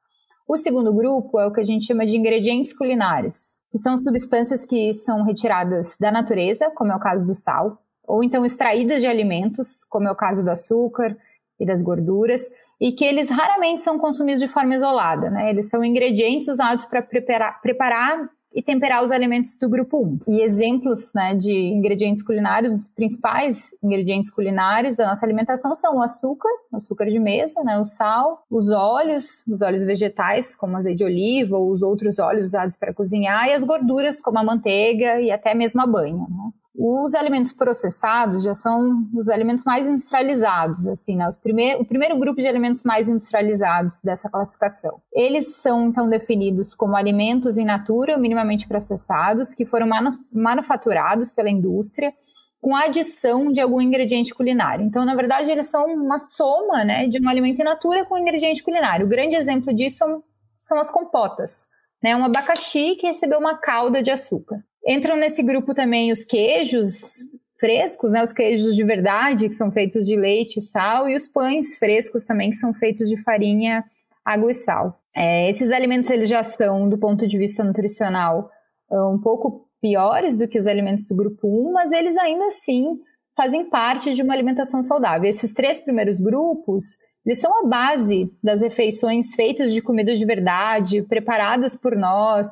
O segundo grupo é o que a gente chama de ingredientes culinários, que são substâncias que são retiradas da natureza, como é o caso do sal, ou então extraídas de alimentos, como é o caso do açúcar, e das gorduras, e que eles raramente são consumidos de forma isolada, né? Eles são ingredientes usados para preparar, preparar e temperar os alimentos do grupo 1. E exemplos né, de ingredientes culinários, os principais ingredientes culinários da nossa alimentação são o açúcar, o açúcar de mesa, né, o sal, os óleos, os óleos vegetais, como azeite de oliva ou os outros óleos usados para cozinhar, e as gorduras, como a manteiga e até mesmo a banha. Né? Os alimentos processados já são os alimentos mais industrializados, assim, né? Primeir, o primeiro grupo de alimentos mais industrializados dessa classificação. Eles são, então, definidos como alimentos in natura, minimamente processados, que foram manu manufaturados pela indústria com a adição de algum ingrediente culinário. Então, na verdade, eles são uma soma, né, de um alimento in natura com um ingrediente culinário. O grande exemplo disso são, são as compotas, né? Um abacaxi que recebeu uma calda de açúcar. Entram nesse grupo também os queijos frescos, né, os queijos de verdade, que são feitos de leite e sal, e os pães frescos também, que são feitos de farinha, água e sal. É, esses alimentos eles já são, do ponto de vista nutricional, ah, um pouco piores do que os alimentos do grupo 1, mas eles ainda assim fazem parte de uma alimentação saudável. Esses três primeiros grupos, eles são a base das refeições feitas de comida de verdade, preparadas por nós,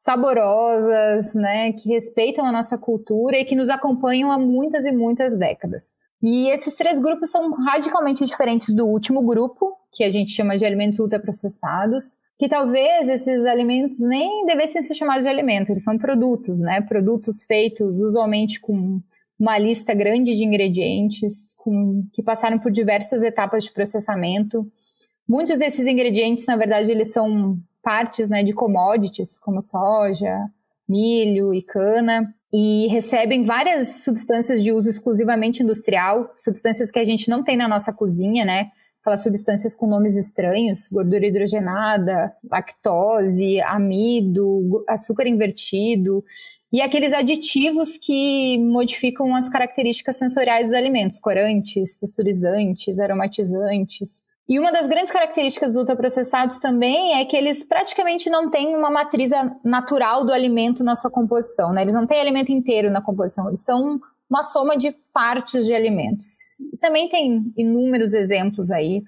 saborosas, né, que respeitam a nossa cultura e que nos acompanham há muitas e muitas décadas. E esses três grupos são radicalmente diferentes do último grupo, que a gente chama de alimentos ultraprocessados, que talvez esses alimentos nem devessem ser chamados de alimento, eles são produtos, né? Produtos feitos usualmente com uma lista grande de ingredientes, com, que passaram por diversas etapas de processamento. Muitos desses ingredientes, na verdade, eles são partes né, de commodities, como soja, milho e cana, e recebem várias substâncias de uso exclusivamente industrial, substâncias que a gente não tem na nossa cozinha, né? Aquelas substâncias com nomes estranhos, gordura hidrogenada, lactose, amido, açúcar invertido, e aqueles aditivos que modificam as características sensoriais dos alimentos, corantes, texturizantes, aromatizantes. E uma das grandes características dos ultraprocessados também é que eles praticamente não têm uma matriz natural do alimento na sua composição, né? Eles não têm alimento inteiro na composição, eles são uma soma de partes de alimentos. E também tem inúmeros exemplos aí,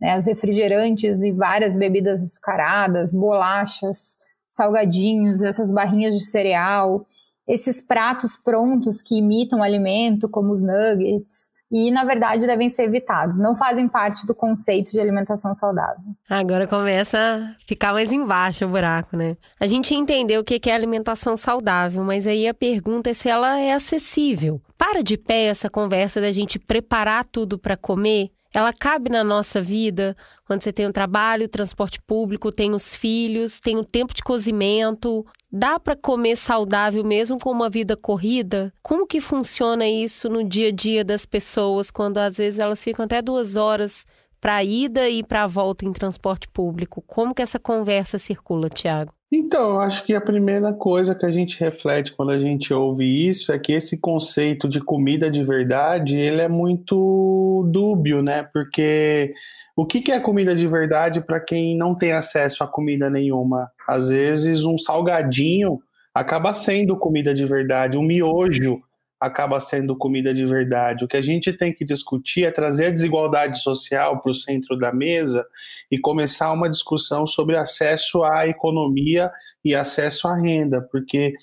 né? Os refrigerantes e várias bebidas açucaradas, bolachas, salgadinhos, essas barrinhas de cereal, esses pratos prontos que imitam alimento, como os nuggets, e, na verdade, devem ser evitados. Não fazem parte do conceito de alimentação saudável. Agora começa a ficar mais embaixo o buraco, né? A gente entendeu o que é alimentação saudável, mas aí a pergunta é se ela é acessível. Para de pé essa conversa da gente preparar tudo para comer ela cabe na nossa vida quando você tem o um trabalho, transporte público, tem os filhos, tem o um tempo de cozimento. Dá para comer saudável mesmo com uma vida corrida? Como que funciona isso no dia a dia das pessoas quando às vezes elas ficam até duas horas para a ida e para a volta em transporte público? Como que essa conversa circula, Tiago? Então, eu acho que a primeira coisa que a gente reflete quando a gente ouve isso é que esse conceito de comida de verdade, ele é muito dúbio, né? Porque o que, que é comida de verdade para quem não tem acesso a comida nenhuma? Às vezes um salgadinho acaba sendo comida de verdade, um miojo acaba sendo comida de verdade. O que a gente tem que discutir é trazer a desigualdade social para o centro da mesa e começar uma discussão sobre acesso à economia e acesso à renda, porque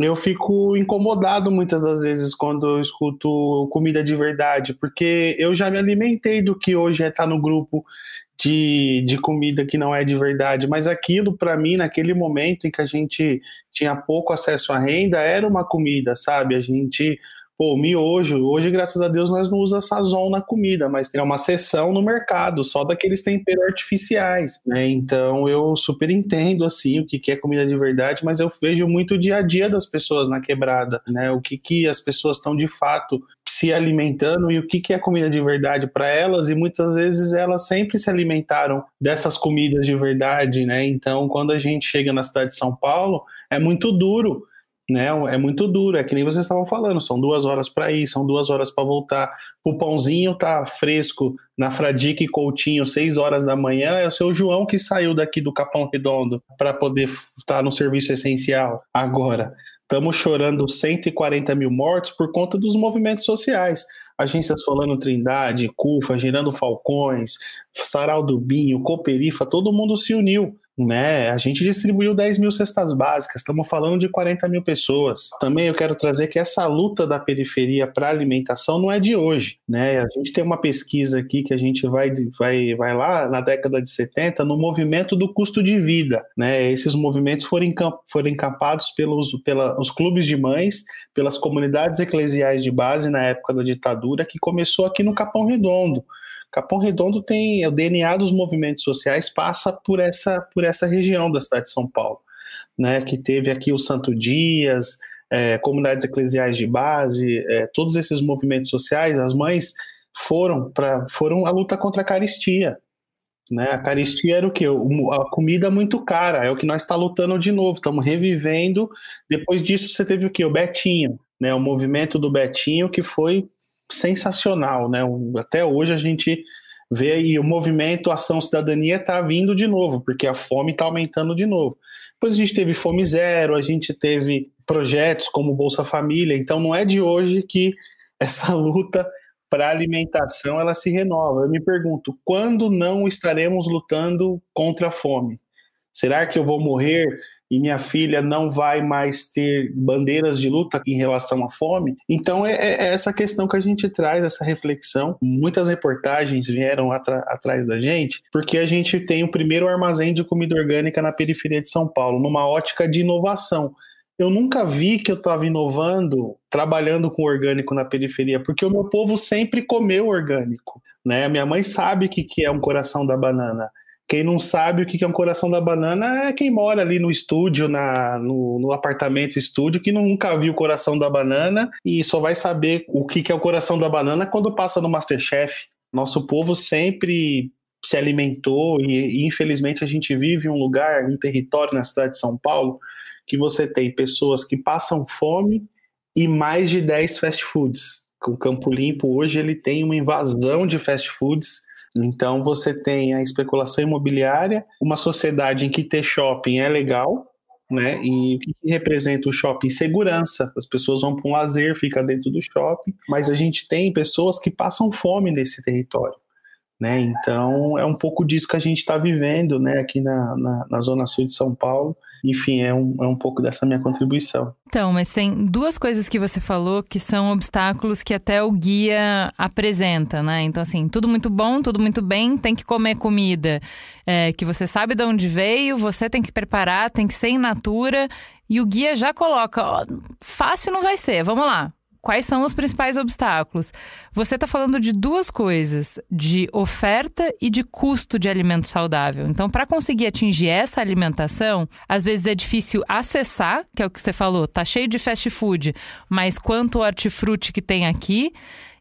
eu fico incomodado muitas das vezes quando eu escuto comida de verdade, porque eu já me alimentei do que hoje é estar tá no grupo de, de comida que não é de verdade, mas aquilo para mim naquele momento em que a gente tinha pouco acesso à renda era uma comida, sabe? A gente Pô, miojo, hoje, graças a Deus, nós não usamos sazon na comida, mas tem uma sessão no mercado só daqueles temperos artificiais, né? Então eu super entendo, assim, o que, que é comida de verdade, mas eu vejo muito o dia a dia das pessoas na quebrada, né? O que, que as pessoas estão de fato se alimentando e o que, que é comida de verdade para elas, e muitas vezes elas sempre se alimentaram dessas comidas de verdade, né? Então, quando a gente chega na cidade de São Paulo, é muito duro né? É, é muito duro, é que nem vocês estavam falando, são duas horas para ir, são duas horas para voltar. O pãozinho tá fresco na Fradique e Coutinho, seis horas da manhã, é o seu João que saiu daqui do Capão Redondo para poder estar tá no serviço essencial agora. Estamos chorando 140 mil mortos por conta dos movimentos sociais. Agências Solano Trindade, CUFA, Girando Falcões, Sarau do Binho, Coperifa, todo mundo se uniu né? A gente distribuiu 10 mil cestas básicas, estamos falando de 40 mil pessoas. Também eu quero trazer que essa luta da periferia para alimentação não é de hoje. Né? A gente tem uma pesquisa aqui que a gente vai, vai, vai lá na década de 70 no movimento do custo de vida. Né? Esses movimentos foram, encamp foram encampados pelos pela, os clubes de mães, pelas comunidades eclesiais de base na época da ditadura, que começou aqui no Capão Redondo. Capão Redondo tem é o DNA dos movimentos sociais passa por essa por essa região da cidade de São Paulo, né? Que teve aqui o Santo Dias, é, comunidades eclesiais de base, é, todos esses movimentos sociais, as mães foram para foram a luta contra a caristia, né? A caristia era o quê? A comida muito cara, é o que nós está lutando de novo, estamos revivendo. Depois disso, você teve o quê? O Betinho, né? O movimento do Betinho que foi sensacional, né? Até hoje a gente vê aí o movimento Ação Cidadania está vindo de novo, porque a fome está aumentando de novo. Depois a gente teve Fome Zero, a gente teve projetos como Bolsa Família, então não é de hoje que *laughs* essa luta para alimentação ela se renova. Eu me pergunto, quando não estaremos lutando contra a fome? Será que eu vou morrer e minha filha não vai mais ter bandeiras de luta em relação à fome. Então é, é, é essa questão que a gente traz, essa reflexão. Muitas reportagens vieram atrás da gente, porque a gente tem o primeiro armazém de comida orgânica na periferia de São Paulo, numa ótica de inovação. Eu nunca vi que eu estava inovando, trabalhando com orgânico na periferia, porque o meu povo sempre comeu orgânico. Né? Minha mãe sabe o que, que é um coração da banana. Quem não sabe o que é um coração da banana é quem mora ali no estúdio, na, no, no apartamento estúdio, que nunca viu o coração da banana e só vai saber o que é o coração da banana quando passa no Masterchef. Nosso povo sempre se alimentou e, e infelizmente a gente vive um lugar, um território na cidade de São Paulo que você tem pessoas que passam fome e mais de 10 fast foods. O Campo Limpo hoje ele tem uma invasão de fast foods então você tem a especulação imobiliária, uma sociedade em que ter shopping é legal, né? E o que, representa o shopping? Segurança. As pessoas vão para um lazer, fica dentro do shopping, mas a gente tem pessoas que passam fome nesse território. Né? Então é um pouco disso que a gente está vivendo né? aqui na, na, na Zona Sul de São Paulo. Enfim, é um, é um pouco dessa minha contribuição. Então, mas tem duas coisas que você falou que são obstáculos que até o guia apresenta, né? Então, assim, tudo muito bom, tudo muito bem, tem que comer comida é, que você sabe de onde veio, você tem que preparar, tem que ser in natura. E o guia já coloca, ó, fácil não vai ser, vamos lá quais são os principais obstáculos? Você está falando de duas coisas, de oferta e de custo de alimento saudável. Então, para conseguir atingir essa alimentação, às vezes é difícil acessar, que é o que você falou, tá cheio de fast food, mas quanto hortifruti que tem aqui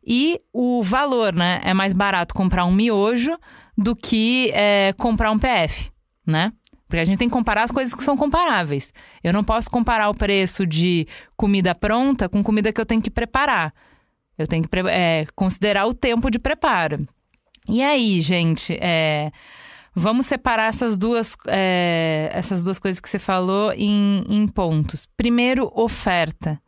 e o valor, né? É mais barato comprar um miojo do que é, comprar um PF, né? Porque a gente tem que comparar as coisas que são comparáveis. Eu não posso comparar o preço de comida pronta com comida que eu tenho que preparar. Eu tenho que é, considerar o tempo de preparo. E aí, gente, é, vamos separar essas duas, é, essas duas coisas que você falou em, em pontos. Primeiro, oferta.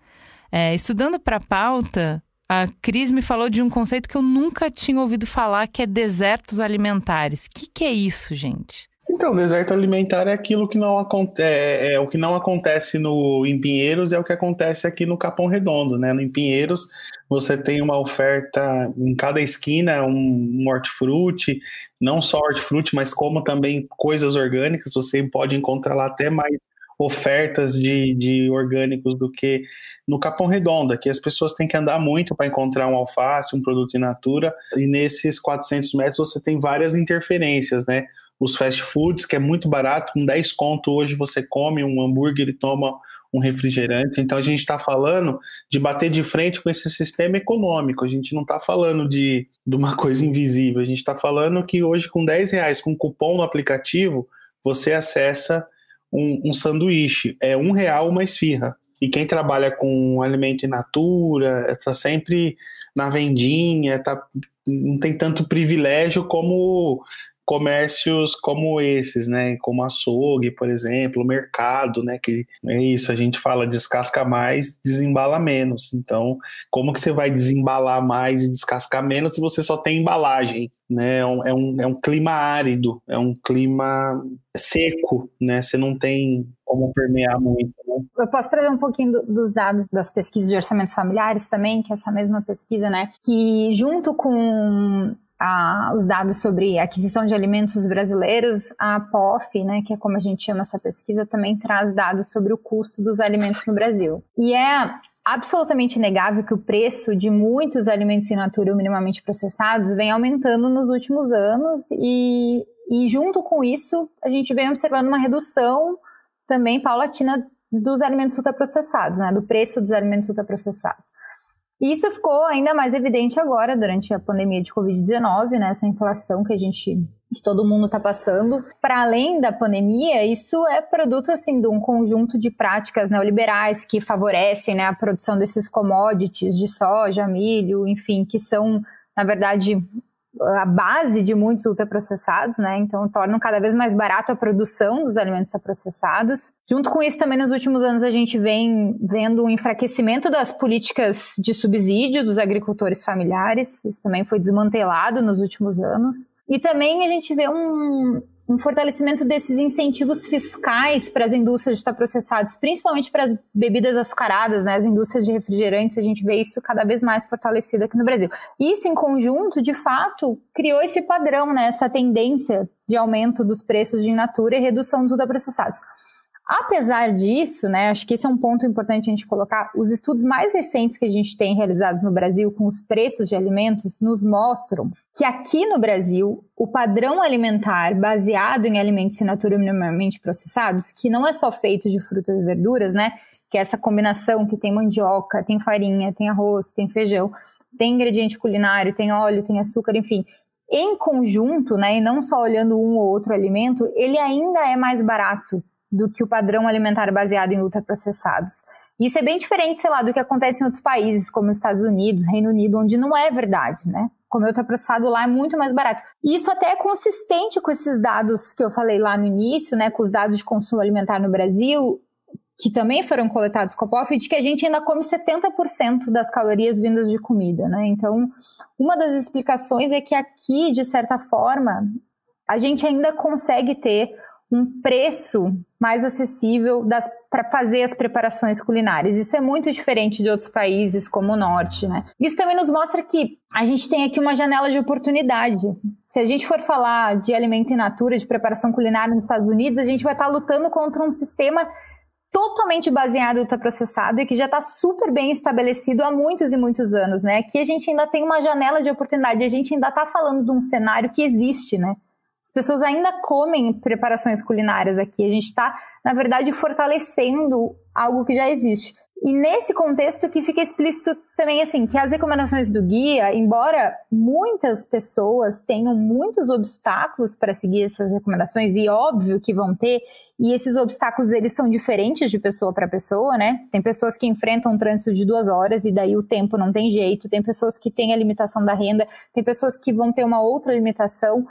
É, estudando para a pauta, a Cris me falou de um conceito que eu nunca tinha ouvido falar, que é desertos alimentares. O que, que é isso, gente? Então, deserto alimentar é aquilo que não acontece, é, é, é, o que não acontece no em Pinheiros é o que acontece aqui no Capão Redondo, né? No em Pinheiros você tem uma oferta em cada esquina, um, um hortifruti, não só hortifruti, mas como também coisas orgânicas, você pode encontrar lá até mais ofertas de, de orgânicos do que no Capão Redondo, que as pessoas têm que andar muito para encontrar um alface, um produto in natura, e nesses 400 metros você tem várias interferências, né? os fast foods, que é muito barato, com 10 conto hoje você come um hambúrguer e toma um refrigerante. Então a gente está falando de bater de frente com esse sistema econômico, a gente não está falando de, de uma *laughs* coisa invisível, a gente está falando que hoje com 10 reais, com um cupom no aplicativo, você acessa um, um sanduíche, é um real uma esfirra. E quem trabalha com alimento in natura, está sempre na vendinha, tá, não tem tanto privilégio como comércios como esses, né? Como açougue, por exemplo, mercado, né? Que é isso, a gente fala descasca mais, desembala menos. Então, como que você vai desembalar mais e descascar menos se você só tem embalagem, né? É, é um, é um clima árido, é um clima seco, né? Você não tem como permear muito. Né? Eu posso trazer um pouquinho do, dos dados das pesquisas de orçamentos familiares também, que é essa mesma pesquisa, né? Que junto com a, os dados sobre aquisição de alimentos brasileiros, a POF, né, que é como a gente chama essa pesquisa, também traz dados sobre o custo dos alimentos no Brasil. E é absolutamente inegável que o preço de muitos alimentos in natura minimamente processados vem aumentando nos últimos anos e, e junto com isso a gente vem observando uma redução também paulatina dos alimentos ultraprocessados, né, do preço dos alimentos ultraprocessados. E isso ficou ainda mais evidente agora, durante a pandemia de Covid-19, né? Essa inflação que a gente que todo mundo está passando. Para além da pandemia, isso é produto assim de um conjunto de práticas neoliberais que favorecem né, a produção desses commodities de soja, milho, enfim, que são na verdade a base de muitos ultraprocessados, né? Então tornam cada vez mais barato a produção dos alimentos processados. Junto com isso, também nos últimos anos a gente vem vendo um enfraquecimento das políticas de subsídio dos agricultores familiares. Isso também foi desmantelado nos últimos anos. E também a gente vê um, um fortalecimento desses incentivos fiscais para as indústrias de ultraprocessados, principalmente para as bebidas açucaradas, né, as indústrias de refrigerantes, a gente vê isso cada vez mais fortalecido aqui no Brasil. Isso em conjunto, de fato, criou esse padrão, né, essa tendência de aumento dos preços de in natura e redução dos ultraprocessados. Apesar disso, né, acho que esse é um ponto importante a gente colocar. Os estudos mais recentes que a gente tem realizados no Brasil com os preços de alimentos nos mostram que aqui no Brasil o padrão alimentar baseado em alimentos de natura minimamente processados, que não é só feito de frutas e verduras, né, que é essa combinação que tem mandioca, tem farinha, tem arroz, tem feijão, tem ingrediente culinário, tem óleo, tem açúcar, enfim, em conjunto, né, e não só olhando um ou outro alimento, ele ainda é mais barato do que o padrão alimentar baseado em ultraprocessados. Isso é bem diferente, sei lá, do que acontece em outros países, como Estados Unidos, Reino Unido, onde não é verdade, né? Comer ultraprocessado lá é muito mais barato. E isso até é consistente com esses dados que eu falei lá no início, né? Com os dados de consumo alimentar no Brasil, que também foram coletados com a POF, de que a gente ainda come 70% das calorias vindas de comida, né? Então, uma das explicações é que aqui, de certa forma, a gente ainda consegue ter um preço mais acessível para fazer as preparações culinárias. Isso é muito diferente de outros países como o norte, né? Isso também nos mostra que a gente tem aqui uma janela de oportunidade. Se a gente for falar de alimento in natura, de preparação culinária nos Estados Unidos, a gente vai estar lutando contra um sistema totalmente baseado no ultraprocessado e que já está super bem estabelecido há muitos e muitos anos, né? Que a gente ainda tem uma janela de oportunidade, a gente ainda está falando de um cenário que existe, né? As pessoas ainda comem preparações culinárias aqui. A gente está, na verdade, fortalecendo algo que já existe. E nesse contexto que fica explícito também assim, que as recomendações do guia, embora muitas pessoas tenham muitos obstáculos para seguir essas recomendações e óbvio que vão ter, e esses obstáculos eles são diferentes de pessoa para pessoa, né? Tem pessoas que enfrentam um trânsito de duas horas e daí o tempo não tem jeito, tem pessoas que têm a limitação da renda, tem pessoas que vão ter uma outra limitação,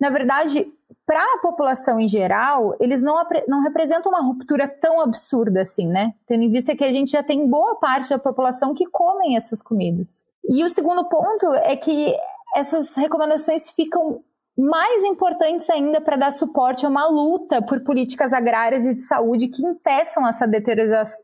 na verdade, para a população em geral, eles não, não representam uma ruptura tão absurda assim, né? Tendo em vista que a gente já tem boa parte da população que comem essas comidas. E o segundo ponto é que essas recomendações ficam mais importantes ainda para dar suporte a uma luta por políticas agrárias e de saúde que impeçam essa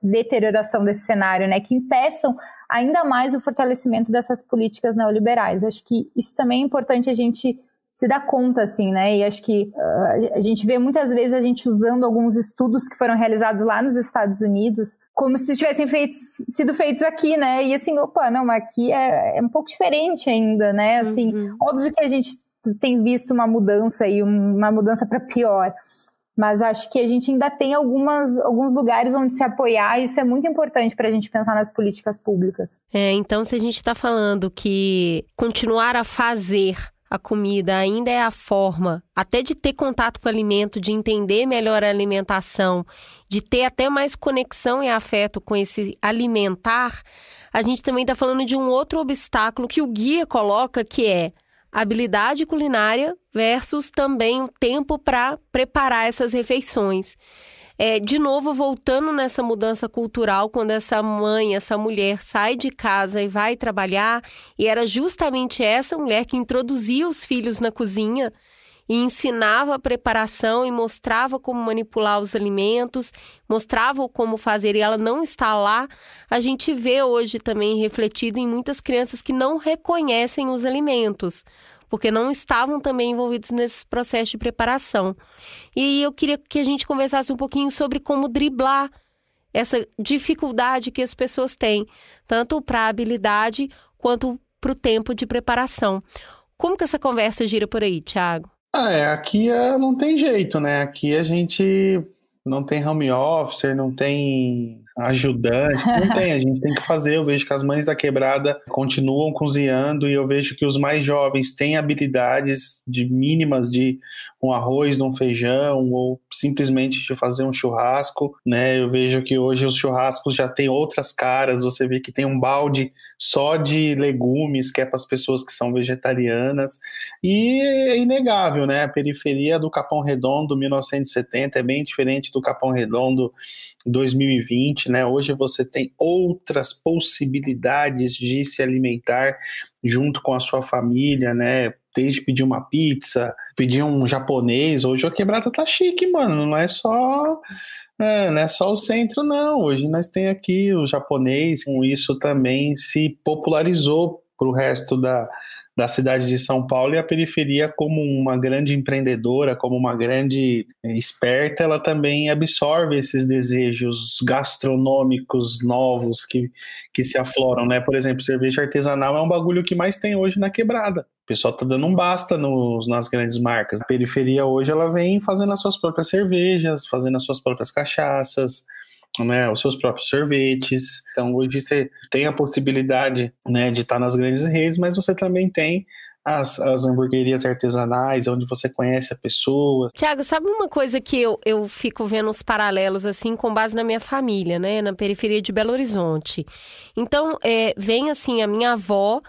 deterioração desse cenário, né? Que impeçam ainda mais o fortalecimento dessas políticas neoliberais. Acho que isso também é importante a gente se dá conta, assim, né? E acho que uh, a gente vê muitas vezes a gente usando alguns estudos que foram realizados lá nos Estados Unidos como se tivessem feitos, sido feitos aqui, né? E assim, opa, não, aqui é, é um pouco diferente ainda, né? Assim, uhum. óbvio que a gente tem visto uma mudança e uma mudança para pior. Mas acho que a gente ainda tem algumas, alguns lugares onde se apoiar, e isso é muito importante para a gente pensar nas políticas públicas. É, então, se a gente está falando que continuar a fazer a comida ainda é a forma, até de ter contato com o alimento, de entender melhor a alimentação, de ter até mais conexão e afeto com esse alimentar, a gente também está falando de um outro obstáculo que o guia coloca, que é habilidade culinária versus também o tempo para preparar essas refeições. É, de novo, voltando nessa mudança cultural, quando essa mãe, essa mulher sai de casa e vai trabalhar, e era justamente essa mulher que introduzia os filhos na cozinha e ensinava a preparação e mostrava como manipular os alimentos, mostrava como fazer e ela não está lá, a gente vê hoje também refletido em muitas crianças que não reconhecem os alimentos porque não estavam também envolvidos nesse processo de preparação. E eu queria que a gente conversasse um pouquinho sobre como driblar essa dificuldade que as pessoas têm, tanto para a habilidade quanto para o tempo de preparação. Como que essa conversa gira por aí, Thiago? Ah, é, aqui é, não tem jeito, né? Aqui a gente não tem home office, não tem ajudante, não tem, a gente tem que fazer. Eu vejo que as mães da quebrada continuam cozinhando e eu vejo que os mais jovens têm habilidades de mínimas de um arroz, de um feijão ou simplesmente de fazer um churrasco, né? Eu vejo que hoje os churrascos já têm outras caras, você vê que tem um balde só de legumes, que é para as pessoas que são vegetarianas. E é inegável, né? A periferia do Capão Redondo 1970 é bem diferente do Capão Redondo 2020, né? Hoje você tem outras possibilidades de se alimentar junto com a sua família, né? Desde pedir uma pizza, pedir um japonês. Hoje a quebrada tá chique, mano. Não é só é, não é só o centro, não. Hoje nós tem aqui o japonês, com isso também se popularizou para o resto da, da cidade de São Paulo e a periferia, como uma grande empreendedora, como uma grande eh, esperta, ela também absorve esses desejos gastronômicos novos que, que se afloram, né? Por exemplo, cerveja artesanal é um bagulho que mais tem hoje na quebrada. O pessoal tá dando um basta nos, nas grandes marcas. A periferia hoje ela vem fazendo as suas próprias cervejas, fazendo as suas próprias cachaças, né, os seus próprios sorvetes. Então hoje você tem a possibilidade né, de estar nas grandes redes, mas você também tem as, as hamburguerias artesanais, onde você conhece a pessoa. Tiago, sabe uma coisa que eu, eu fico vendo os paralelos, assim, com base na minha família, né? Na periferia de Belo Horizonte. Então, é, vem, assim, a minha avó,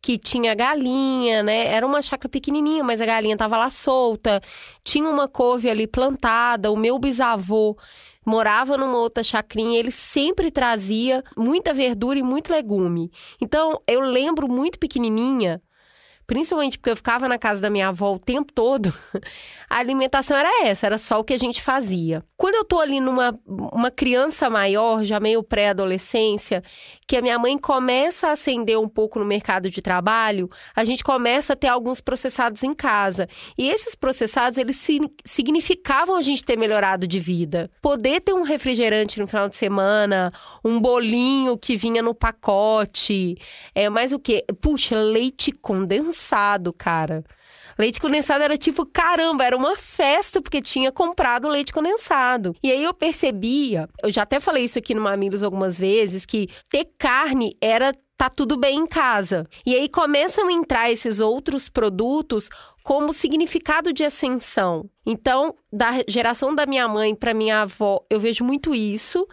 que tinha galinha, né? Era uma chácara pequenininha, mas a galinha tava lá solta. Tinha uma couve ali plantada. O meu bisavô morava numa outra chacrinha, ele sempre trazia muita verdura e muito legume. Então, eu lembro muito pequenininha principalmente porque eu ficava na casa da minha avó o tempo todo, *laughs* a alimentação era essa, era só o que a gente fazia. Quando eu tô ali numa uma criança maior, já meio pré-adolescência, que a minha mãe começa a ascender um pouco no mercado de trabalho, a gente começa a ter alguns processados em casa. E esses processados, eles significavam a gente ter melhorado de vida. Poder ter um refrigerante no final de semana, um bolinho que vinha no pacote, é mais o que? Puxa, leite condensado condensado, cara. Leite condensado era tipo, caramba, era uma festa porque tinha comprado leite condensado. E aí eu percebia, eu já até falei isso aqui no Mamilos algumas vezes, que ter carne era tá tudo bem em casa. E aí começam a entrar esses outros produtos como significado de ascensão. Então, da geração da minha mãe para minha avó, eu vejo muito isso.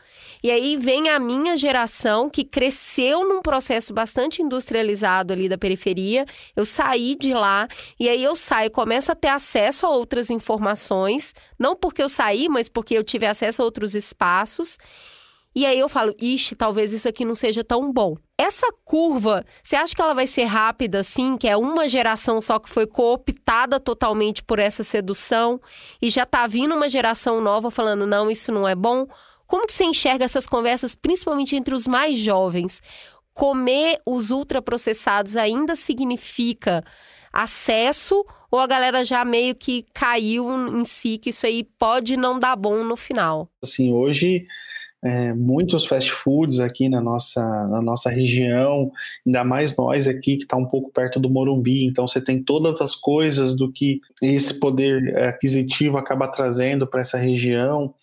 E aí vem a minha geração que cresceu num processo bastante industrializado ali da periferia. Eu saí de lá e aí eu saio, começo a ter acesso a outras informações, não porque eu saí, mas porque eu tive acesso a outros espaços. E aí eu falo, ixi, talvez isso aqui não seja tão bom. Essa curva, você acha que ela vai ser rápida assim, que é uma geração só que foi cooptada totalmente por essa sedução e já tá vindo uma geração nova falando, não, isso não é bom? Como que você enxerga essas conversas, principalmente entre os mais jovens? Comer os ultraprocessados ainda significa acesso ou a galera já meio que caiu em si que isso aí pode não dar bom no final? Assim, hoje é, muitos fast foods aqui na nossa, na nossa região, ainda mais nós aqui que está um pouco perto do Morumbi, então você tem todas as coisas do que esse poder é, aquisitivo acaba trazendo para essa região.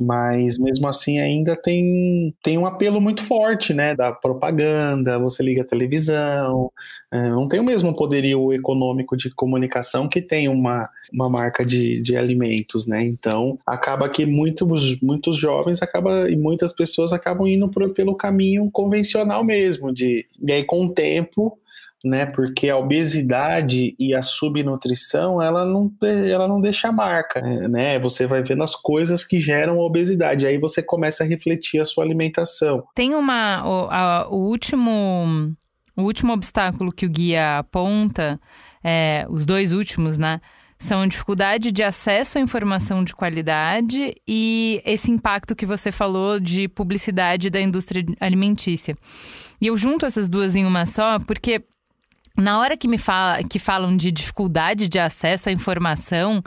Mas mesmo assim ainda tem, tem um apelo muito forte, né? Da propaganda, você liga a televisão, é, não tem o mesmo poderio econômico de comunicação que tem uma, uma marca de, de alimentos, né? Então acaba que muitos, muitos jovens acaba, e muitas pessoas acabam indo por, pelo caminho convencional mesmo, de e aí com o tempo né? Porque a obesidade e a subnutrição, ela não, ela não deixa marca, né? Você vai vendo as coisas que geram a obesidade, aí você começa a refletir a sua alimentação. Tem uma o, a, o último o último obstáculo que o guia aponta, é, os dois últimos, né? São dificuldade de acesso à informação de qualidade e esse impacto que você falou de publicidade da indústria alimentícia. E eu junto essas duas em uma só, porque na hora que me fala, que falam de dificuldade de acesso à informação,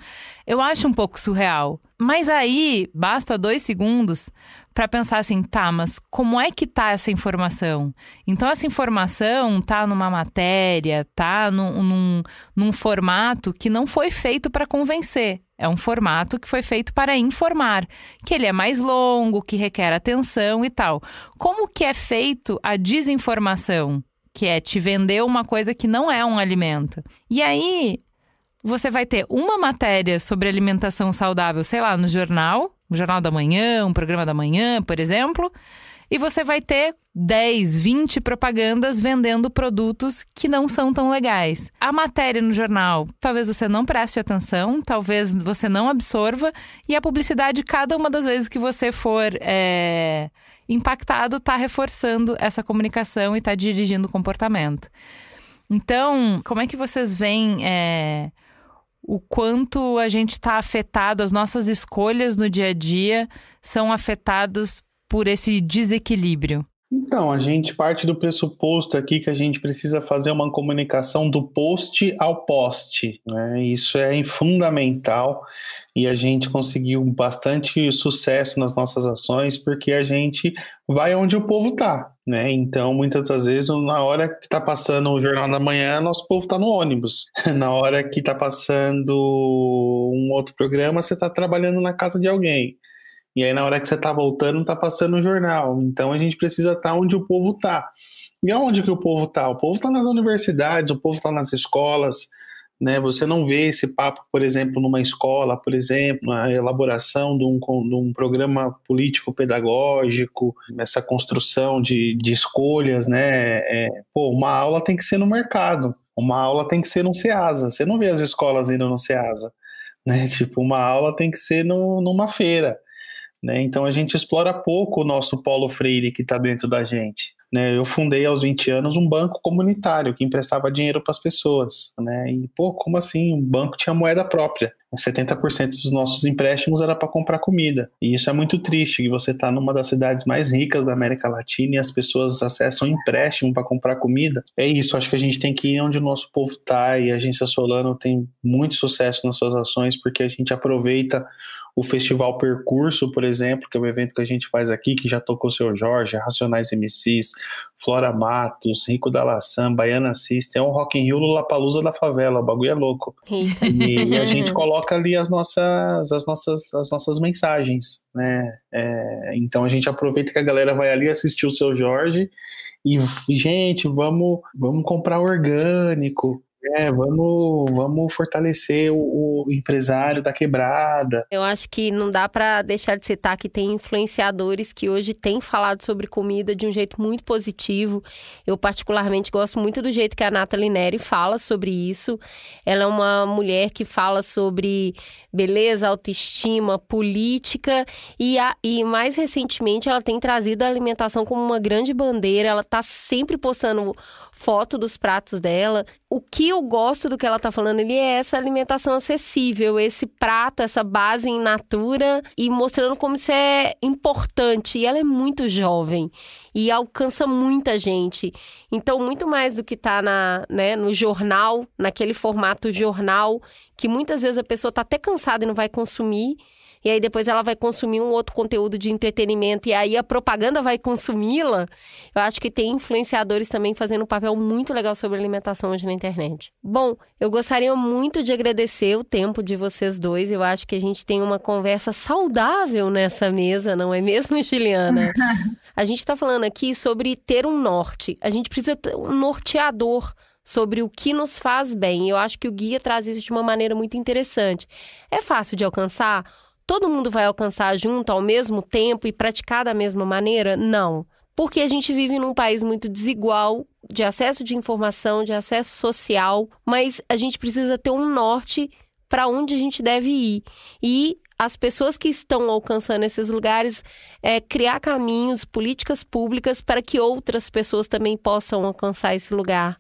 eu acho um pouco surreal. Mas aí basta dois segundos para pensar assim, tá, mas como é que tá essa informação? Então essa informação tá numa matéria, tá num, num, num formato que não foi feito para convencer. É um formato que foi feito para informar, que ele é mais longo, que requer atenção e tal. Como que é feito a desinformação? que é te vender uma coisa que não é um alimento. E aí você vai ter uma matéria sobre alimentação saudável, sei lá, no jornal, um jornal da manhã, um programa da manhã, por exemplo, e você vai ter 10, 20 propagandas vendendo produtos que não são tão legais. A matéria no jornal, talvez você não preste atenção, talvez você não absorva, e a publicidade, cada uma das vezes que você for. É impactado está reforçando essa comunicação e está dirigindo o comportamento. Então, como é que vocês veem é, o quanto a gente está afetado, as nossas escolhas no dia a dia são afetadas por esse desequilíbrio? Então, a gente parte do pressuposto aqui que a gente precisa fazer uma comunicação do post ao poste. Né? Isso é fundamental e a gente conseguiu bastante sucesso nas nossas ações porque a gente vai onde o povo está. Né? Então, muitas das vezes, na hora que está passando o Jornal da Manhã, nosso povo está no ônibus. *laughs* Na hora que está passando um outro programa, você está trabalhando na casa de alguém. E aí, na hora que você está voltando, está passando o jornal. Então, a gente precisa estar tá onde o povo está. E aonde que o povo está? O povo está nas universidades, o povo está nas escolas, né? Você não vê esse papo, por exemplo, numa escola, por exemplo, a elaboração de um, de um programa político-pedagógico, essa construção de, de escolhas, né? É, pô, uma aula tem que ser no mercado, uma aula tem que ser no SEASA. Você não vê as escolas indo no SEASA, né? *laughs* Tipo, uma aula tem que ser no, numa feira. Né? Então a gente explora pouco o nosso polo freire que está dentro da gente. Né? Eu fundei aos 20 anos um banco comunitário que emprestava dinheiro para as pessoas. Né? E, pô, como assim? Um banco tinha moeda própria. 70% dos nossos empréstimos era para comprar comida. E isso é muito triste, que você está numa das cidades mais ricas da América Latina e as pessoas acessam empréstimo para comprar comida. É isso, acho que a gente tem que ir onde o nosso povo está e a Agência Solano tem muito sucesso nas suas ações porque a gente aproveita o Festival Percurso, por exemplo, que é um evento que a gente faz aqui, que já tocou o Seu Jorge, Racionais MCs, Flora Matos, Rico da Laçã, Baiana System, é um Rock in Rio Lulapalusa da favela, o bagulho é louco. e, e, a *laughs* gente coloca ali as nossas, as nossas, as nossas mensagens, né? É, então a gente aproveita que a galera vai ali assistir o Seu Jorge e, gente, vamos, vamos comprar orgânico, é, vamos, vamos fortalecer o, o empresário da quebrada. Eu acho que não dá para deixar de citar que tem influenciadores que hoje têm falado sobre comida de um jeito muito positivo. Eu, particularmente, gosto muito do jeito que a Nathalie Neri fala sobre isso. Ela é uma mulher que fala sobre beleza, autoestima, política e, a, e mais recentemente ela tem trazido a alimentação como uma grande bandeira. Ela está sempre postando foto dos pratos dela. O que eu gosto do que ela tá falando ali é essa alimentação acessível, esse prato, essa base em natura e mostrando como isso é importante. E ela é muito jovem e alcança muita gente. Então, muito mais do que tá na, né, no jornal, naquele formato jornal, que muitas vezes a pessoa tá até cansada e não vai consumir e aí depois ela vai consumir um outro conteúdo de entretenimento, e aí a propaganda vai consumi-la. Eu acho que tem influenciadores também fazendo um papel muito legal sobre alimentação hoje na internet. Bom, eu gostaria muito de agradecer o tempo de vocês dois. Eu acho que a gente tem uma conversa saudável nessa mesa, não é mesmo, Juliana? *laughs* a gente está falando aqui sobre ter um norte. A gente precisa ter um norteador sobre o que nos faz bem. Eu acho que o guia traz isso de uma maneira muito interessante. É fácil de alcançar? todo mundo vai alcançar junto ao mesmo tempo e praticar da mesma maneira? Não. Porque a gente vive num país muito desigual de acesso de informação, de acesso social, mas a gente precisa ter um norte para onde a gente deve ir. E as pessoas que estão alcançando esses lugares é, criar caminhos, políticas públicas para que outras pessoas também possam alcançar esse lugar.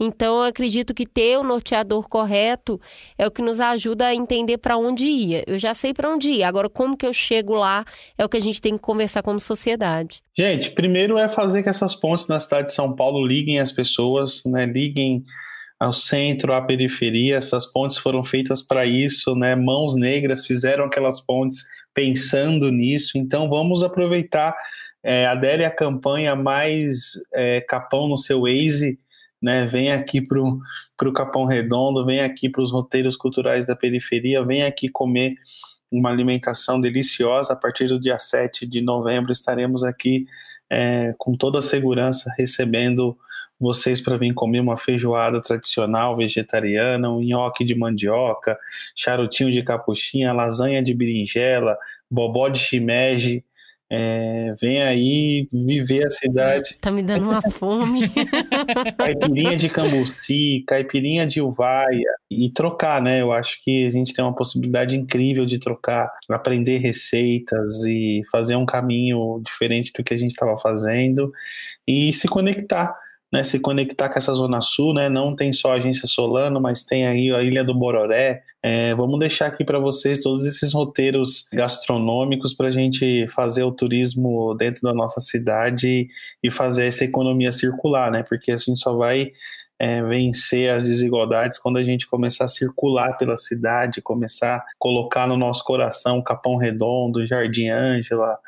Então, eu acredito que ter o norteador correto é o que nos ajuda a entender para onde ia. Eu já sei para onde ir, agora como que eu chego lá é o que a gente tem que conversar como sociedade. Gente, primeiro é fazer que essas pontes na cidade de São Paulo liguem as pessoas, né? Liguem ao centro, à periferia. Essas pontes foram feitas para isso, né? Mãos negras fizeram aquelas pontes pensando nisso. Então vamos aproveitar, é, adere a campanha mais é, capão no seu Waze né? Vem aqui para o Capão Redondo, vem aqui para os roteiros culturais da periferia, vem aqui comer uma alimentação deliciosa. A partir do dia 7 de novembro estaremos aqui é, com toda a segurança recebendo vocês para vir comer uma feijoada tradicional vegetariana, um nhoque de mandioca, charutinho de capuchinha, lasanha de berinjela, bobó de shimeji, é, vem aí viver a cidade. Tá me dando uma fome. *laughs* caipirinha de Cambuci, caipirinha de Uvaia e trocar, né? Eu acho que a gente tem uma possibilidade incrível de trocar, aprender receitas e fazer um caminho diferente do que a gente estava fazendo e se conectar né, se conectar com essa zona sul, né? Não tem só a agência Solano, mas tem aí a Ilha do Bororé. É, vamos deixar aqui para vocês todos esses roteiros gastronômicos para a gente fazer o turismo dentro da nossa cidade e fazer essa economia circular, né? Porque a gente só vai é, vencer as desigualdades quando a gente começar a circular pela cidade, começar a colocar no nosso coração Capão Redondo, Jardim Ângela,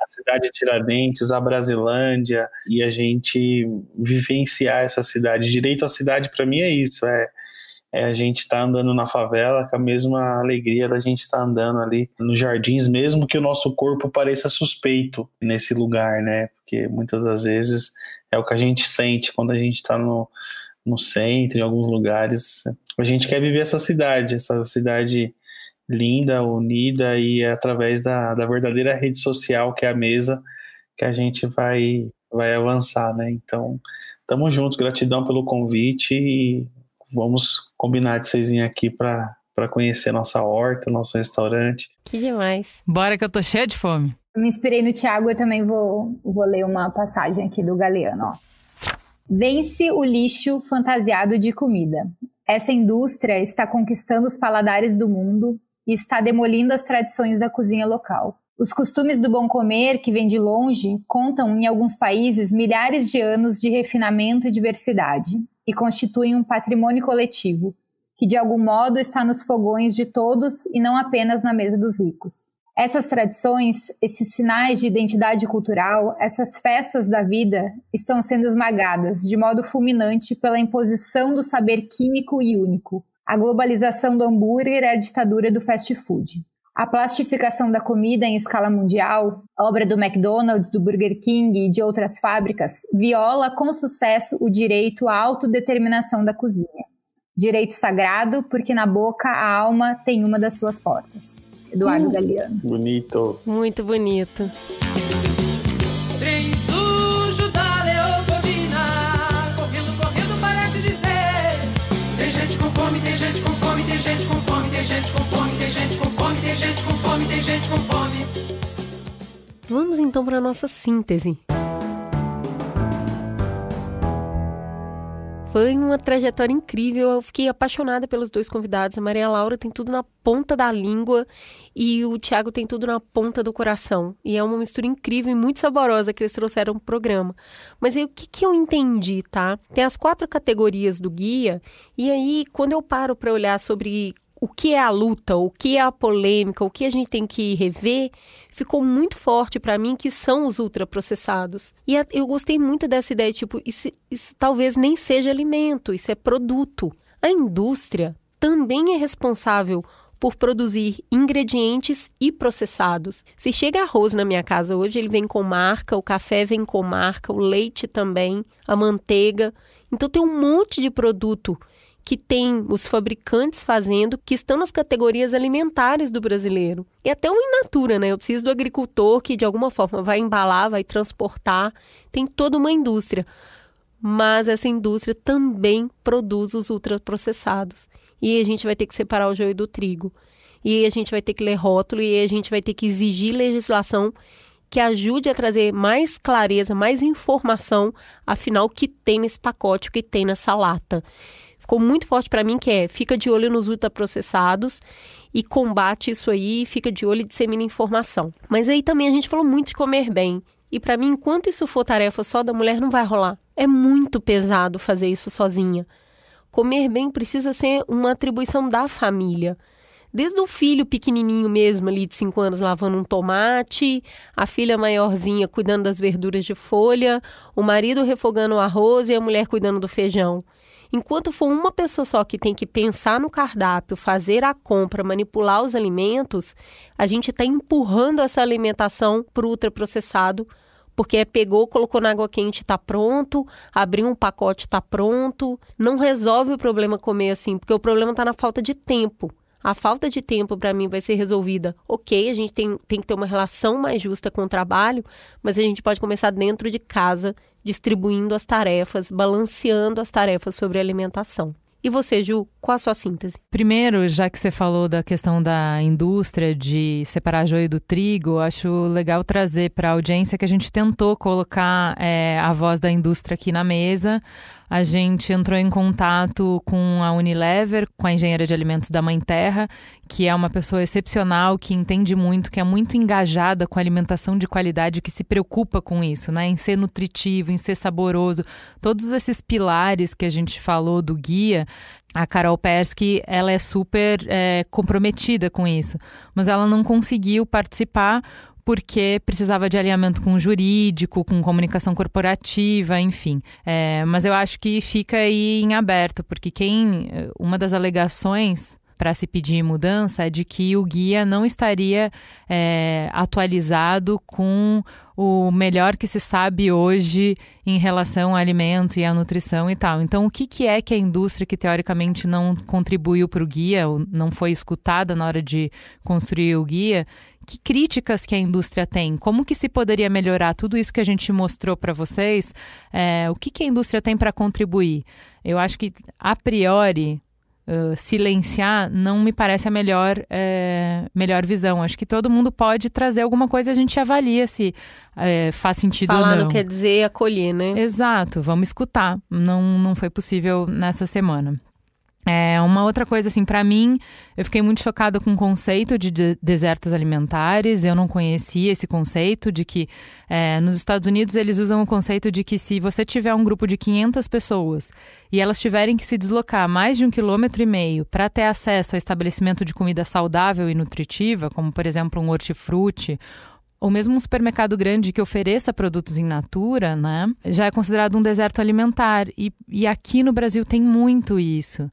a cidade de Tiradentes, a Brasilândia, e a gente vivenciar essa cidade. Direito à cidade, para mim, é isso: é, é a gente estar tá andando na favela com a mesma alegria da gente estar tá andando ali nos jardins, mesmo que o nosso corpo pareça suspeito nesse lugar, né? Porque muitas das vezes é o que a gente sente quando a gente está no, no centro, em alguns lugares. A gente quer viver essa cidade, essa cidade linda, unida e é através da, da verdadeira rede social que é a mesa que a gente vai vai avançar, né? Então, tamo junto, gratidão pelo convite e vamos combinar de vocês virem aqui para para conhecer nossa horta, nosso restaurante. Que demais. Bora que eu tô cheia de fome. Eu me inspirei no Tiago, eu também vou, vou ler uma passagem aqui do Galeano, ó. Vence o lixo fantasiado de comida. Essa indústria está conquistando os paladares do mundo, e está demolindo as tradições da cozinha local. Os costumes do bom comer, que vem de longe, contam em alguns países milhares de anos de refinamento e diversidade e constituem um patrimônio coletivo, que de algum modo está nos fogões de todos e não apenas na mesa dos ricos. Essas tradições, esses sinais de identidade cultural, essas festas da vida estão sendo esmagadas de modo fulminante pela imposição do saber químico e único, a globalização do hambúrguer é a ditadura do fast food. A plastificação da comida em escala mundial, obra do McDonald's, do Burger King e de outras fábricas, viola com sucesso o direito à autodeterminação da cozinha. Direito sagrado, porque na boca a alma tem uma das suas portas. Eduardo hum, Galeano. Bonito. Muito bonito. tem gente com fome. Vamos então para a nossa síntese. Foi uma trajetória incrível. Eu fiquei apaixonada pelos dois convidados. A Maria Laura tem tudo na ponta da língua e o Thiago tem tudo na ponta do coração. E é uma mistura incrível e muito saborosa que eles trouxeram pro programa. Mas aí, o que, que eu entendi, tá? Tem as quatro categorias do guia, e aí, quando eu paro para olhar sobre o que é a luta, o que é a polêmica, o que a gente tem que rever, ficou muito forte para mim que são os ultraprocessados. E eu gostei muito dessa ideia, tipo, isso, isso talvez nem seja alimento, isso é produto. A indústria também é responsável por produzir ingredientes e processados. Se chega arroz na minha casa hoje, ele vem com marca, o café vem com marca, o leite também, a manteiga. Então tem um monte de produto que tem os fabricantes fazendo, que estão nas categorias alimentares do brasileiro. E é até o in natura, né? Eu preciso do agricultor que, de alguma forma, vai embalar, vai transportar. Tem toda uma indústria. Mas essa indústria também produz os ultraprocessados. E a gente vai ter que separar o joio do trigo. E a gente vai ter que ler rótulo e a gente vai ter que exigir legislação que ajude a trazer mais clareza, mais informação, afinal, o que tem nesse pacote, o que tem nessa lata ficou muito forte para mim, que é fica de olho nos ultraprocessados e combate isso aí, fica de olho e dissemina informação. Mas aí também a gente falou muito de comer bem. E para mim, enquanto isso for tarefa só da mulher, não vai rolar. É muito pesado fazer isso sozinha. Comer bem precisa ser uma atribuição da família. Desde o filho pequenininho mesmo, ali de 5 anos, lavando um tomate, a filha maiorzinha cuidando das verduras de folha, o marido refogando o arroz e a mulher cuidando do feijão. Enquanto for uma pessoa só que tem que pensar no cardápio, fazer a compra, manipular os alimentos, a gente está empurrando essa alimentação para o ultraprocessado, porque é, pegou, colocou na água quente, está pronto, abriu um pacote, está pronto. Não resolve o problema comer assim, porque o problema está na falta de tempo. A falta de tempo para mim vai ser resolvida. Ok, a gente tem, tem que ter uma relação mais justa com o trabalho, mas a gente pode começar dentro de casa distribuindo as tarefas, balanceando as tarefas sobre alimentação. E você, Ju, qual a sua síntese? Primeiro, já que você falou da questão da indústria de separar joio do trigo, acho legal trazer para a audiência que a gente tentou colocar é, a voz da indústria aqui na mesa, a gente entrou em contato com a Unilever, com a engenheira de alimentos da Mãe Terra, que é uma pessoa excepcional, que entende muito, que é muito engajada com alimentação de qualidade, que se preocupa com isso, né? Em ser nutritivo, em ser saboroso. Todos esses pilares que a gente falou do guia, a Carol Persky, ela é super é, comprometida com isso, mas ela não conseguiu participar porque precisava de alinhamento com o jurídico, com comunicação corporativa, enfim. É, mas eu acho que fica aí em aberto, porque quem. Eh, uma das alegações para se pedir mudança é de que o guia não estaria é, atualizado com o melhor que se sabe hoje em relação ao alimento e à nutrição e tal. Então, o que, que é que a indústria que teoricamente não contribuiu para o guia, ou não foi escutada na hora de construir o guia, que críticas que a indústria tem? Como que se poderia melhorar tudo isso que a gente mostrou para vocês? É, o que, que a indústria tem para contribuir? Eu acho que, a priori, Uh, silenciar não me parece a melhor, é, melhor visão. Acho que todo mundo pode trazer alguma coisa e a gente avalia se é, faz sentido Falar ou não. Falar não quer dizer acolher, né? Exato, vamos escutar. Não, não foi possível nessa semana. É, uma outra coisa, assim, para mim, eu fiquei muito chocada com o conceito de, de desertos alimentares. Eu não conhecia esse conceito de que é, nos Estados Unidos eles usam o conceito de que se você tiver um grupo de 500 pessoas e elas tiverem que se deslocar mais de um quilômetro e meio para ter acesso a estabelecimento de comida saudável e nutritiva, como por exemplo um hortifruti ou mesmo um supermercado grande que ofereça produtos em natura, né, já é considerado um deserto alimentar. E, e aqui no Brasil tem muito isso.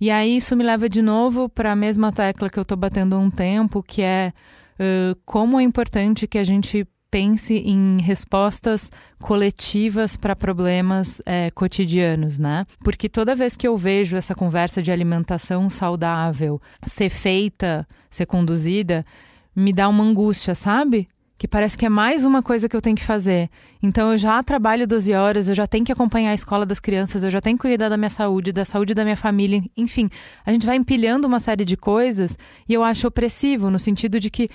E aí isso me leva de novo para a mesma tecla que eu estou batendo há um tempo, que é uh, como é importante que a gente pense em respostas coletivas para problemas é, cotidianos, né? Porque toda vez que eu vejo essa conversa de alimentação saudável ser feita, ser conduzida, me dá uma angústia, sabe? que parece que é mais uma coisa que eu tenho que fazer. Então eu já trabalho 12 horas, eu já tenho que acompanhar a escola das crianças, eu já tenho que cuidar da minha saúde, da saúde da minha família, enfim, a gente vai empilhando uma série de coisas e eu acho opressivo no sentido de que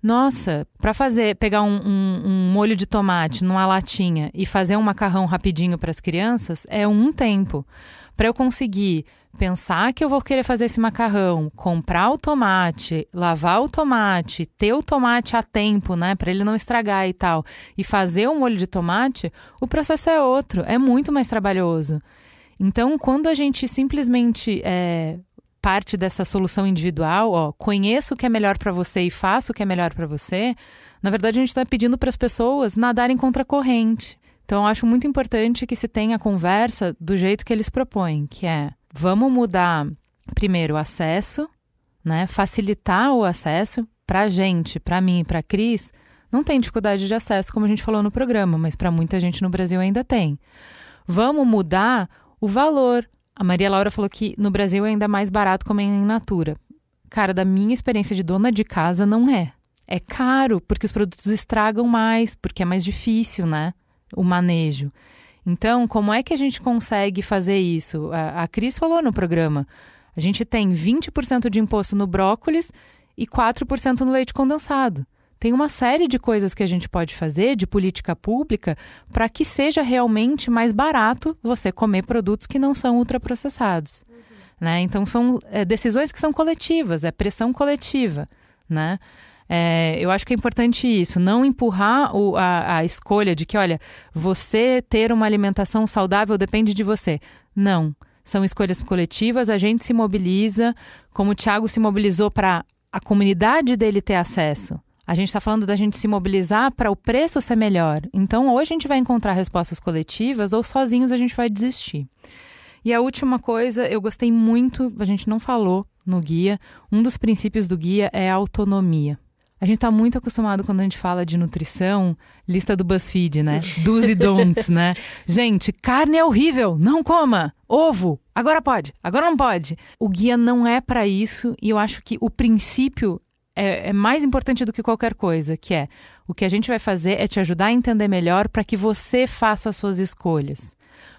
nossa, para fazer pegar um, um, um, molho de tomate numa latinha e fazer um macarrão rapidinho para as crianças é um tempo. Para eu conseguir pensar que eu vou querer fazer esse macarrão, comprar o tomate, lavar o tomate, ter o tomate a tempo, né, para ele não estragar e tal, e fazer um molho de tomate, o processo é outro, é muito mais trabalhoso. Então, quando a gente simplesmente é, parte dessa solução individual, ó, conheça o que é melhor para você e faça o que é melhor para você, na verdade a gente está pedindo para as pessoas nadarem contra a corrente. Então, acho muito importante que se tenha a conversa do jeito que eles propõem, que é Vamos mudar primeiro o acesso, né? Facilitar o acesso para gente, para mim, para Cris. Não tem dificuldade de acesso, como a gente falou no programa, mas para muita gente no Brasil ainda tem. Vamos mudar o valor. A Maria Laura falou que no Brasil é ainda mais barato comer em natura. Cara, da minha experiência de dona de casa, não é. É caro, porque os produtos estragam mais, porque é mais difícil, né? O manejo. Então, como é que a gente consegue fazer isso? A, a Cris falou no programa: a gente tem 20% de imposto no brócolis e 4% no leite condensado. Tem uma série de coisas que a gente pode fazer de política pública para que seja realmente mais barato você comer produtos que não são ultraprocessados. Né? Então, são é, decisões que são coletivas, é pressão coletiva. Né? É, eu acho que é importante isso, não empurrar o, a, a escolha de que, olha, você ter uma alimentação saudável depende de você. Não. São escolhas coletivas, a gente se mobiliza, como o Thiago se mobilizou para a comunidade dele ter acesso. A gente está falando da gente se mobilizar para o preço ser melhor. Então, ou a gente vai encontrar respostas coletivas, ou sozinhos a gente vai desistir. E a última coisa, eu gostei muito, a gente não falou no guia, um dos princípios do guia é a autonomia. A gente está muito acostumado quando a gente fala de nutrição, lista do BuzzFeed, né? Do's e don'ts, né? *laughs* Gente, carne é horrível, não coma. Ovo, agora pode, agora não pode. O guia não é para isso e eu acho que o princípio é, é, mais importante do que qualquer coisa, que é o que a gente vai fazer é te ajudar a entender melhor para que você faça as suas escolhas.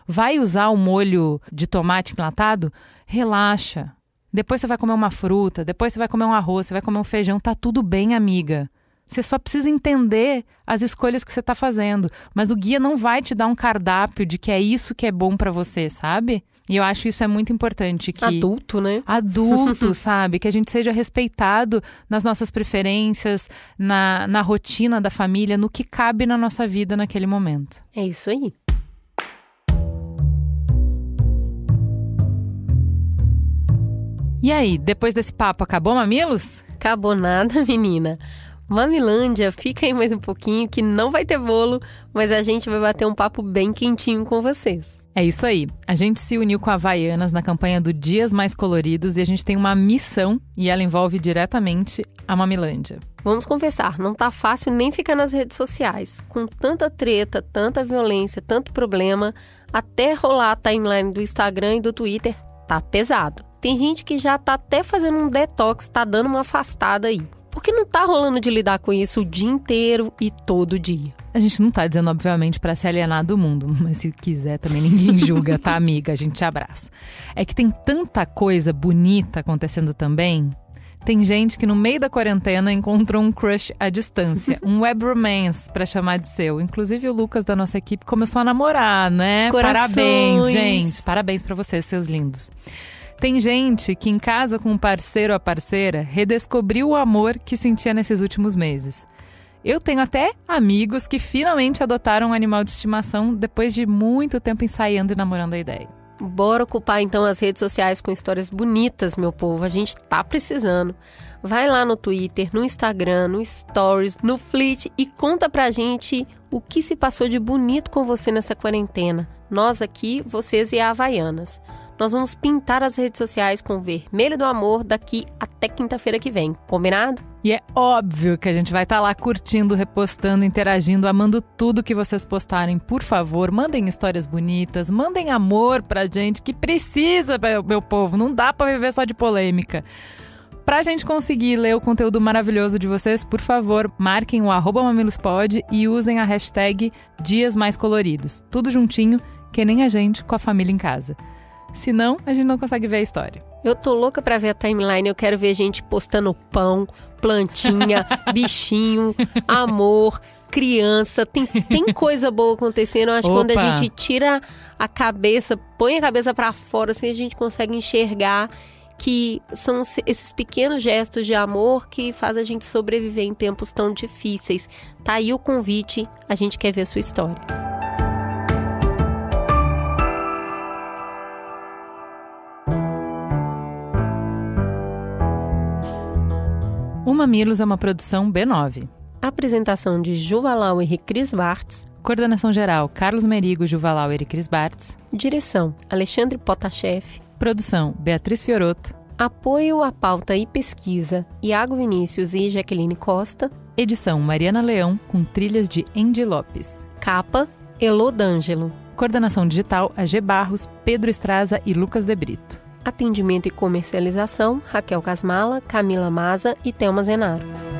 Vai usar o molho de tomate enlatado? Relaxa, depois você vai comer uma fruta, depois você vai comer um arroz, você vai comer um feijão, tá tudo bem, amiga. Você só precisa entender as escolhas que você está fazendo, mas o guia não vai te dar um cardápio de que é isso que é bom para você, sabe? E eu acho isso é muito importante que adulto, né? Adulto, *laughs* sabe, que a gente seja respeitado nas nossas preferências, na, na rotina da família, no que cabe na nossa vida naquele momento. É isso aí. E aí, depois desse papo, acabou Mamilos? Acabou nada, *laughs* menina. Mamilândia, fica aí mais um pouquinho que não vai ter bolo, mas a gente vai bater um papo bem quentinho com vocês. É isso aí. A gente se uniu com a Havaianas na campanha do Dias Mais Coloridos e a gente tem uma missão e ela envolve diretamente a Mamilândia. Vamos confessar, não tá fácil nem ficar nas redes sociais. Com tanta treta, tanta violência, tanto problema, até rolar a timeline do Instagram e do Twitter tá pesado. Tem gente que já tá até fazendo um detox, tá dando uma afastada aí. Porque não tá rolando de lidar com isso o dia inteiro e todo dia. A gente não tá dizendo, obviamente, para se alienar do mundo, *laughs* mas se quiser também ninguém *laughs* julga, tá, amiga? A gente te abraça. É que tem tanta coisa bonita acontecendo também. Tem gente que no meio da quarentena encontrou um crush à distância, *laughs* um web romance para chamar de seu. Inclusive o Lucas da nossa equipe começou a namorar, né? Corações. Parabéns, gente. Parabéns para vocês, seus lindos. Tem gente que, em casa com um parceiro ou parceira, redescobriu o amor que sentia nesses últimos meses. Eu tenho até amigos que finalmente adotaram um animal de estimação depois de muito tempo ensaiando e namorando a ideia. Bora ocupar então as redes sociais com histórias bonitas, meu povo. A gente tá precisando. Vai lá no Twitter, no Instagram, no Stories, no Fleet e conta pra gente o que se passou de bonito com você nessa quarentena. Nós aqui, vocês e a Havaianas nós vamos pintar as redes sociais com o vermelho do amor daqui até quinta-feira que vem, combinado? E é óbvio que a gente vai estar tá lá curtindo, repostando, interagindo, amando tudo que vocês postarem. Por favor, mandem histórias bonitas, mandem amor pra gente que precisa, meu povo. Não dá para viver só de polêmica. Pra gente conseguir ler o conteúdo maravilhoso de vocês, por favor, marquem o arroba mamilospod e usem a hashtag Dias Mais Coloridos. Tudo juntinho, que nem a gente com a família em casa. Senão, a gente não consegue ver a história. Eu tô louca pra ver a timeline. Eu quero ver gente postando pão, plantinha, *laughs* bichinho, amor, criança. Tem, tem coisa boa acontecendo. Eu acho Opa. que quando a gente tira a cabeça, põe a cabeça para fora, assim a gente consegue enxergar que são esses pequenos gestos de amor que faz a gente sobreviver em tempos tão difíceis. Tá aí o convite. A gente quer ver a sua história. O Mamilos é uma produção B9. Apresentação de Juvalau e Cris Bartz. Coordenação geral: Carlos Merigo, Juvalau e Cris Bartz. Direção: Alexandre Potashev. Produção: Beatriz Fioroto. Apoio à pauta e pesquisa: Iago Vinícius e Jaqueline Costa. Edição: Mariana Leão, com trilhas de Andy Lopes. Capa: Elô D'Angelo. Coordenação digital: AG Barros, Pedro Estraza e Lucas De Brito. Atendimento e comercialização: Raquel Casmala, Camila Maza e Thelma Zenaro.